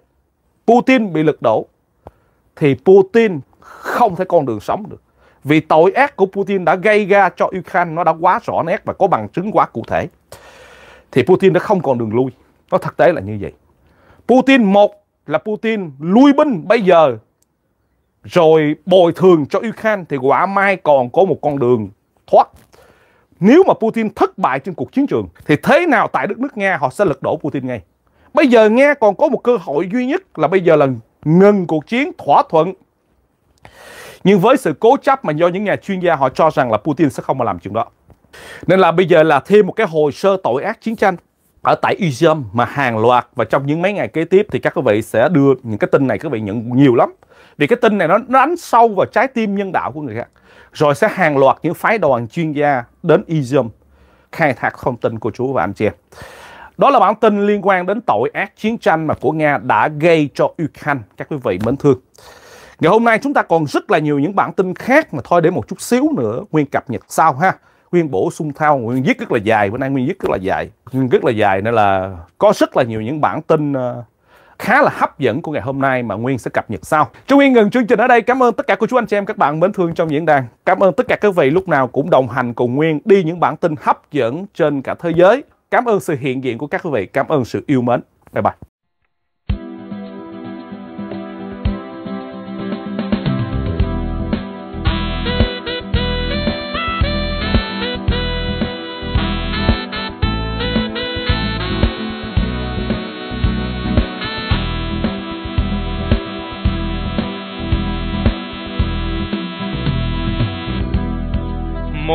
Speaker 1: Putin bị lật đổ thì Putin không thể con đường sống được vì tội ác của Putin đã gây ra cho Ukraine nó đã quá rõ nét và có bằng chứng quá cụ thể. Thì Putin đã không còn đường lui. Nó thực tế là như vậy. Putin một là Putin lui binh bây giờ rồi bồi thường cho Ukraine thì quả mai còn có một con đường thoát. Nếu mà Putin thất bại trên cuộc chiến trường thì thế nào tại đất nước Nga họ sẽ lật đổ Putin ngay. Bây giờ Nga còn có một cơ hội duy nhất là bây giờ là ngừng cuộc chiến thỏa thuận nhưng với sự cố chấp mà do những nhà chuyên gia họ cho rằng là Putin sẽ không mà làm chuyện đó. Nên là bây giờ là thêm một cái hồ sơ tội ác chiến tranh ở tại Izium mà hàng loạt và trong những mấy ngày kế tiếp thì các quý vị sẽ đưa những cái tin này các vị nhận nhiều lắm. Vì cái tin này nó, đánh sâu vào trái tim nhân đạo của người khác. Rồi sẽ hàng loạt những phái đoàn chuyên gia đến Izium khai thác thông tin của chú và anh chị em. Đó là bản tin liên quan đến tội ác chiến tranh mà của Nga đã gây cho Ukraine, các quý vị mến thương. Ngày hôm nay chúng ta còn rất là nhiều những bản tin khác mà thôi để một chút xíu nữa Nguyên cập nhật sau ha. Nguyên bổ sung thao, Nguyên viết rất là dài, bữa nay Nguyên viết rất là dài. Nguyên rất là dài nên là có rất là nhiều những bản tin ờ, khá là hấp dẫn của ngày hôm nay mà Nguyên sẽ cập nhật sau. Trung Nguyên ngừng chương trình ở đây. Cảm ơn tất cả cô chú anh chị em các bạn mến thương trong diễn đàn. Cảm ơn tất cả các vị lúc nào cũng đồng hành cùng Nguyên đi những bản tin hấp dẫn trên cả thế giới. Cảm ơn sự hiện diện của các quý vị. Cảm ơn sự yêu mến. Bye bye.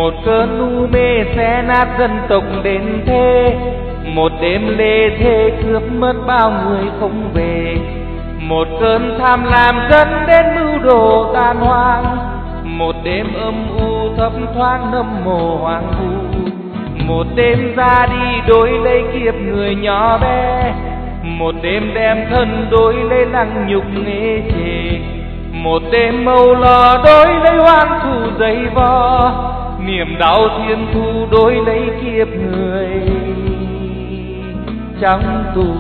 Speaker 2: một cơn u mê xé nát dân tộc đến thế một đêm lê thế cướp mất bao người không về một cơn tham lam dẫn đến mưu đồ tan hoang một đêm âm u thấp thoáng nâm mồ hoàng vu một đêm ra đi đối lấy kiếp người nhỏ bé một đêm đem thân đối lấy nặng nhục nghề chề một đêm mâu lò đối lấy hoang thù dày vò niềm đau thiên thu đối lấy kiếp người trong tù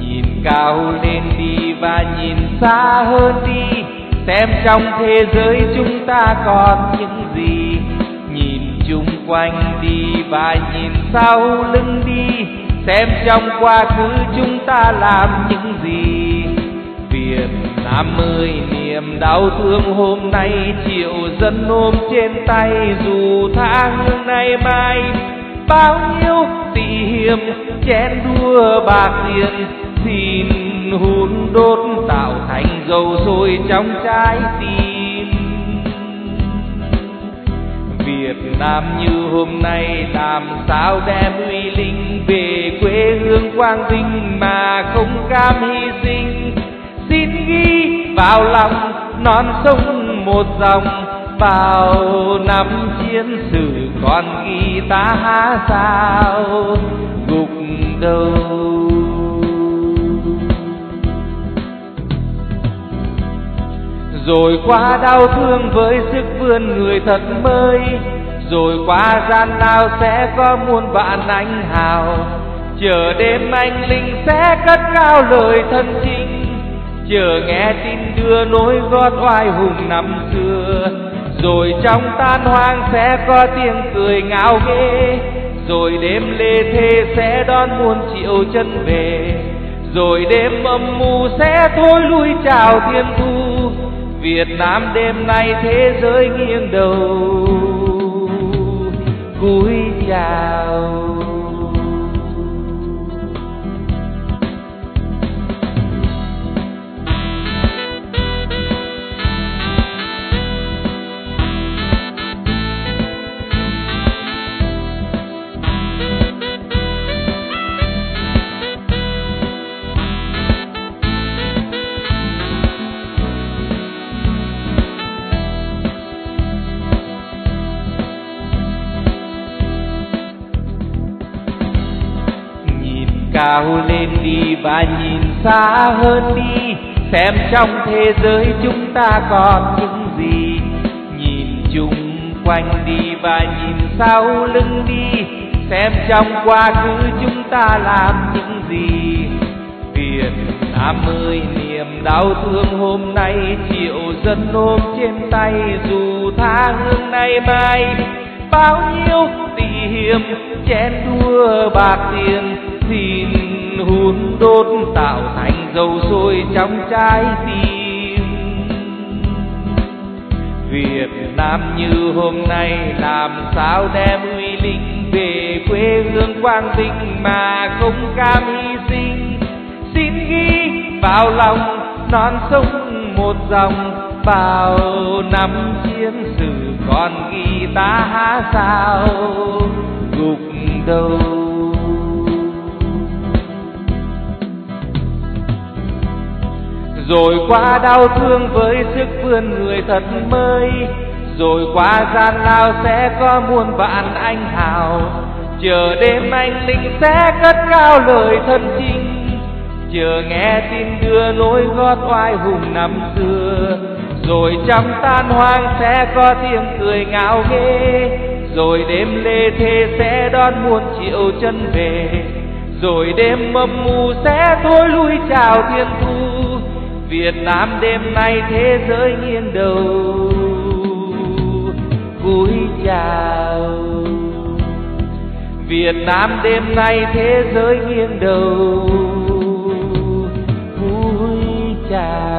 Speaker 2: nhìn cao lên đi và nhìn xa hơn đi xem trong thế giới chúng ta còn những gì nhìn chung quanh đi và nhìn sau lưng đi xem trong quá khứ chúng ta làm những gì Năm mươi niềm đau thương hôm nay Triệu dân ôm trên tay Dù tháng nay mai Bao nhiêu tỷ hiểm Chén đua bạc tiền Xin hun đốt Tạo thành dầu sôi trong trái tim Việt Nam như hôm nay làm sao đem uy linh về quê hương quang vinh mà không cam hy sinh xin ghi vào lòng non sông một dòng bao năm chiến sự còn ghi ta sao gục đầu rồi qua đau thương với sức vươn người thật mới rồi qua gian lao sẽ có muôn vạn anh hào chờ đêm anh linh sẽ cất cao lời thân chính chờ nghe tin đưa nối gót oai hùng năm xưa rồi trong tan hoang sẽ có tiếng cười ngạo nghễ rồi đêm lê thê sẽ đón muôn triệu chân về rồi đêm âm mưu sẽ thôi lui chào thiên thu việt nam đêm nay thế giới nghiêng đầu cúi chào cao lên đi và nhìn xa hơn đi xem trong thế giới chúng ta còn những gì nhìn chung quanh đi và nhìn sau lưng đi xem trong quá khứ chúng ta làm những gì Việt Nam ơi niềm đau thương hôm nay triệu dân ôm trên tay dù tha hương nay mai bao nhiêu tỉ hiểm chén đua bạc tiền xin hun đốt tạo thành dầu sôi trong trái tim Việt Nam như hôm nay làm sao đem uy linh về quê hương Quang Vinh mà không cam hy sinh xin ghi vào lòng non sông một dòng bao năm chiến sự còn ta sao gục đầu rồi qua đau thương với sức vươn người thật mới rồi qua gian lao sẽ có muôn vạn anh hào chờ đêm anh linh sẽ cất cao lời thân chinh chờ nghe tin đưa nối gót oai hùng năm xưa rồi trong tan hoang sẽ có tiếng cười ngạo nghễ rồi đêm lê thê sẽ đón muôn triệu chân về rồi đêm mâm mù sẽ thôi lui chào thiên thu việt nam đêm nay thế giới nghiêng đầu cúi chào việt nam đêm nay thế giới nghiêng đầu cúi chào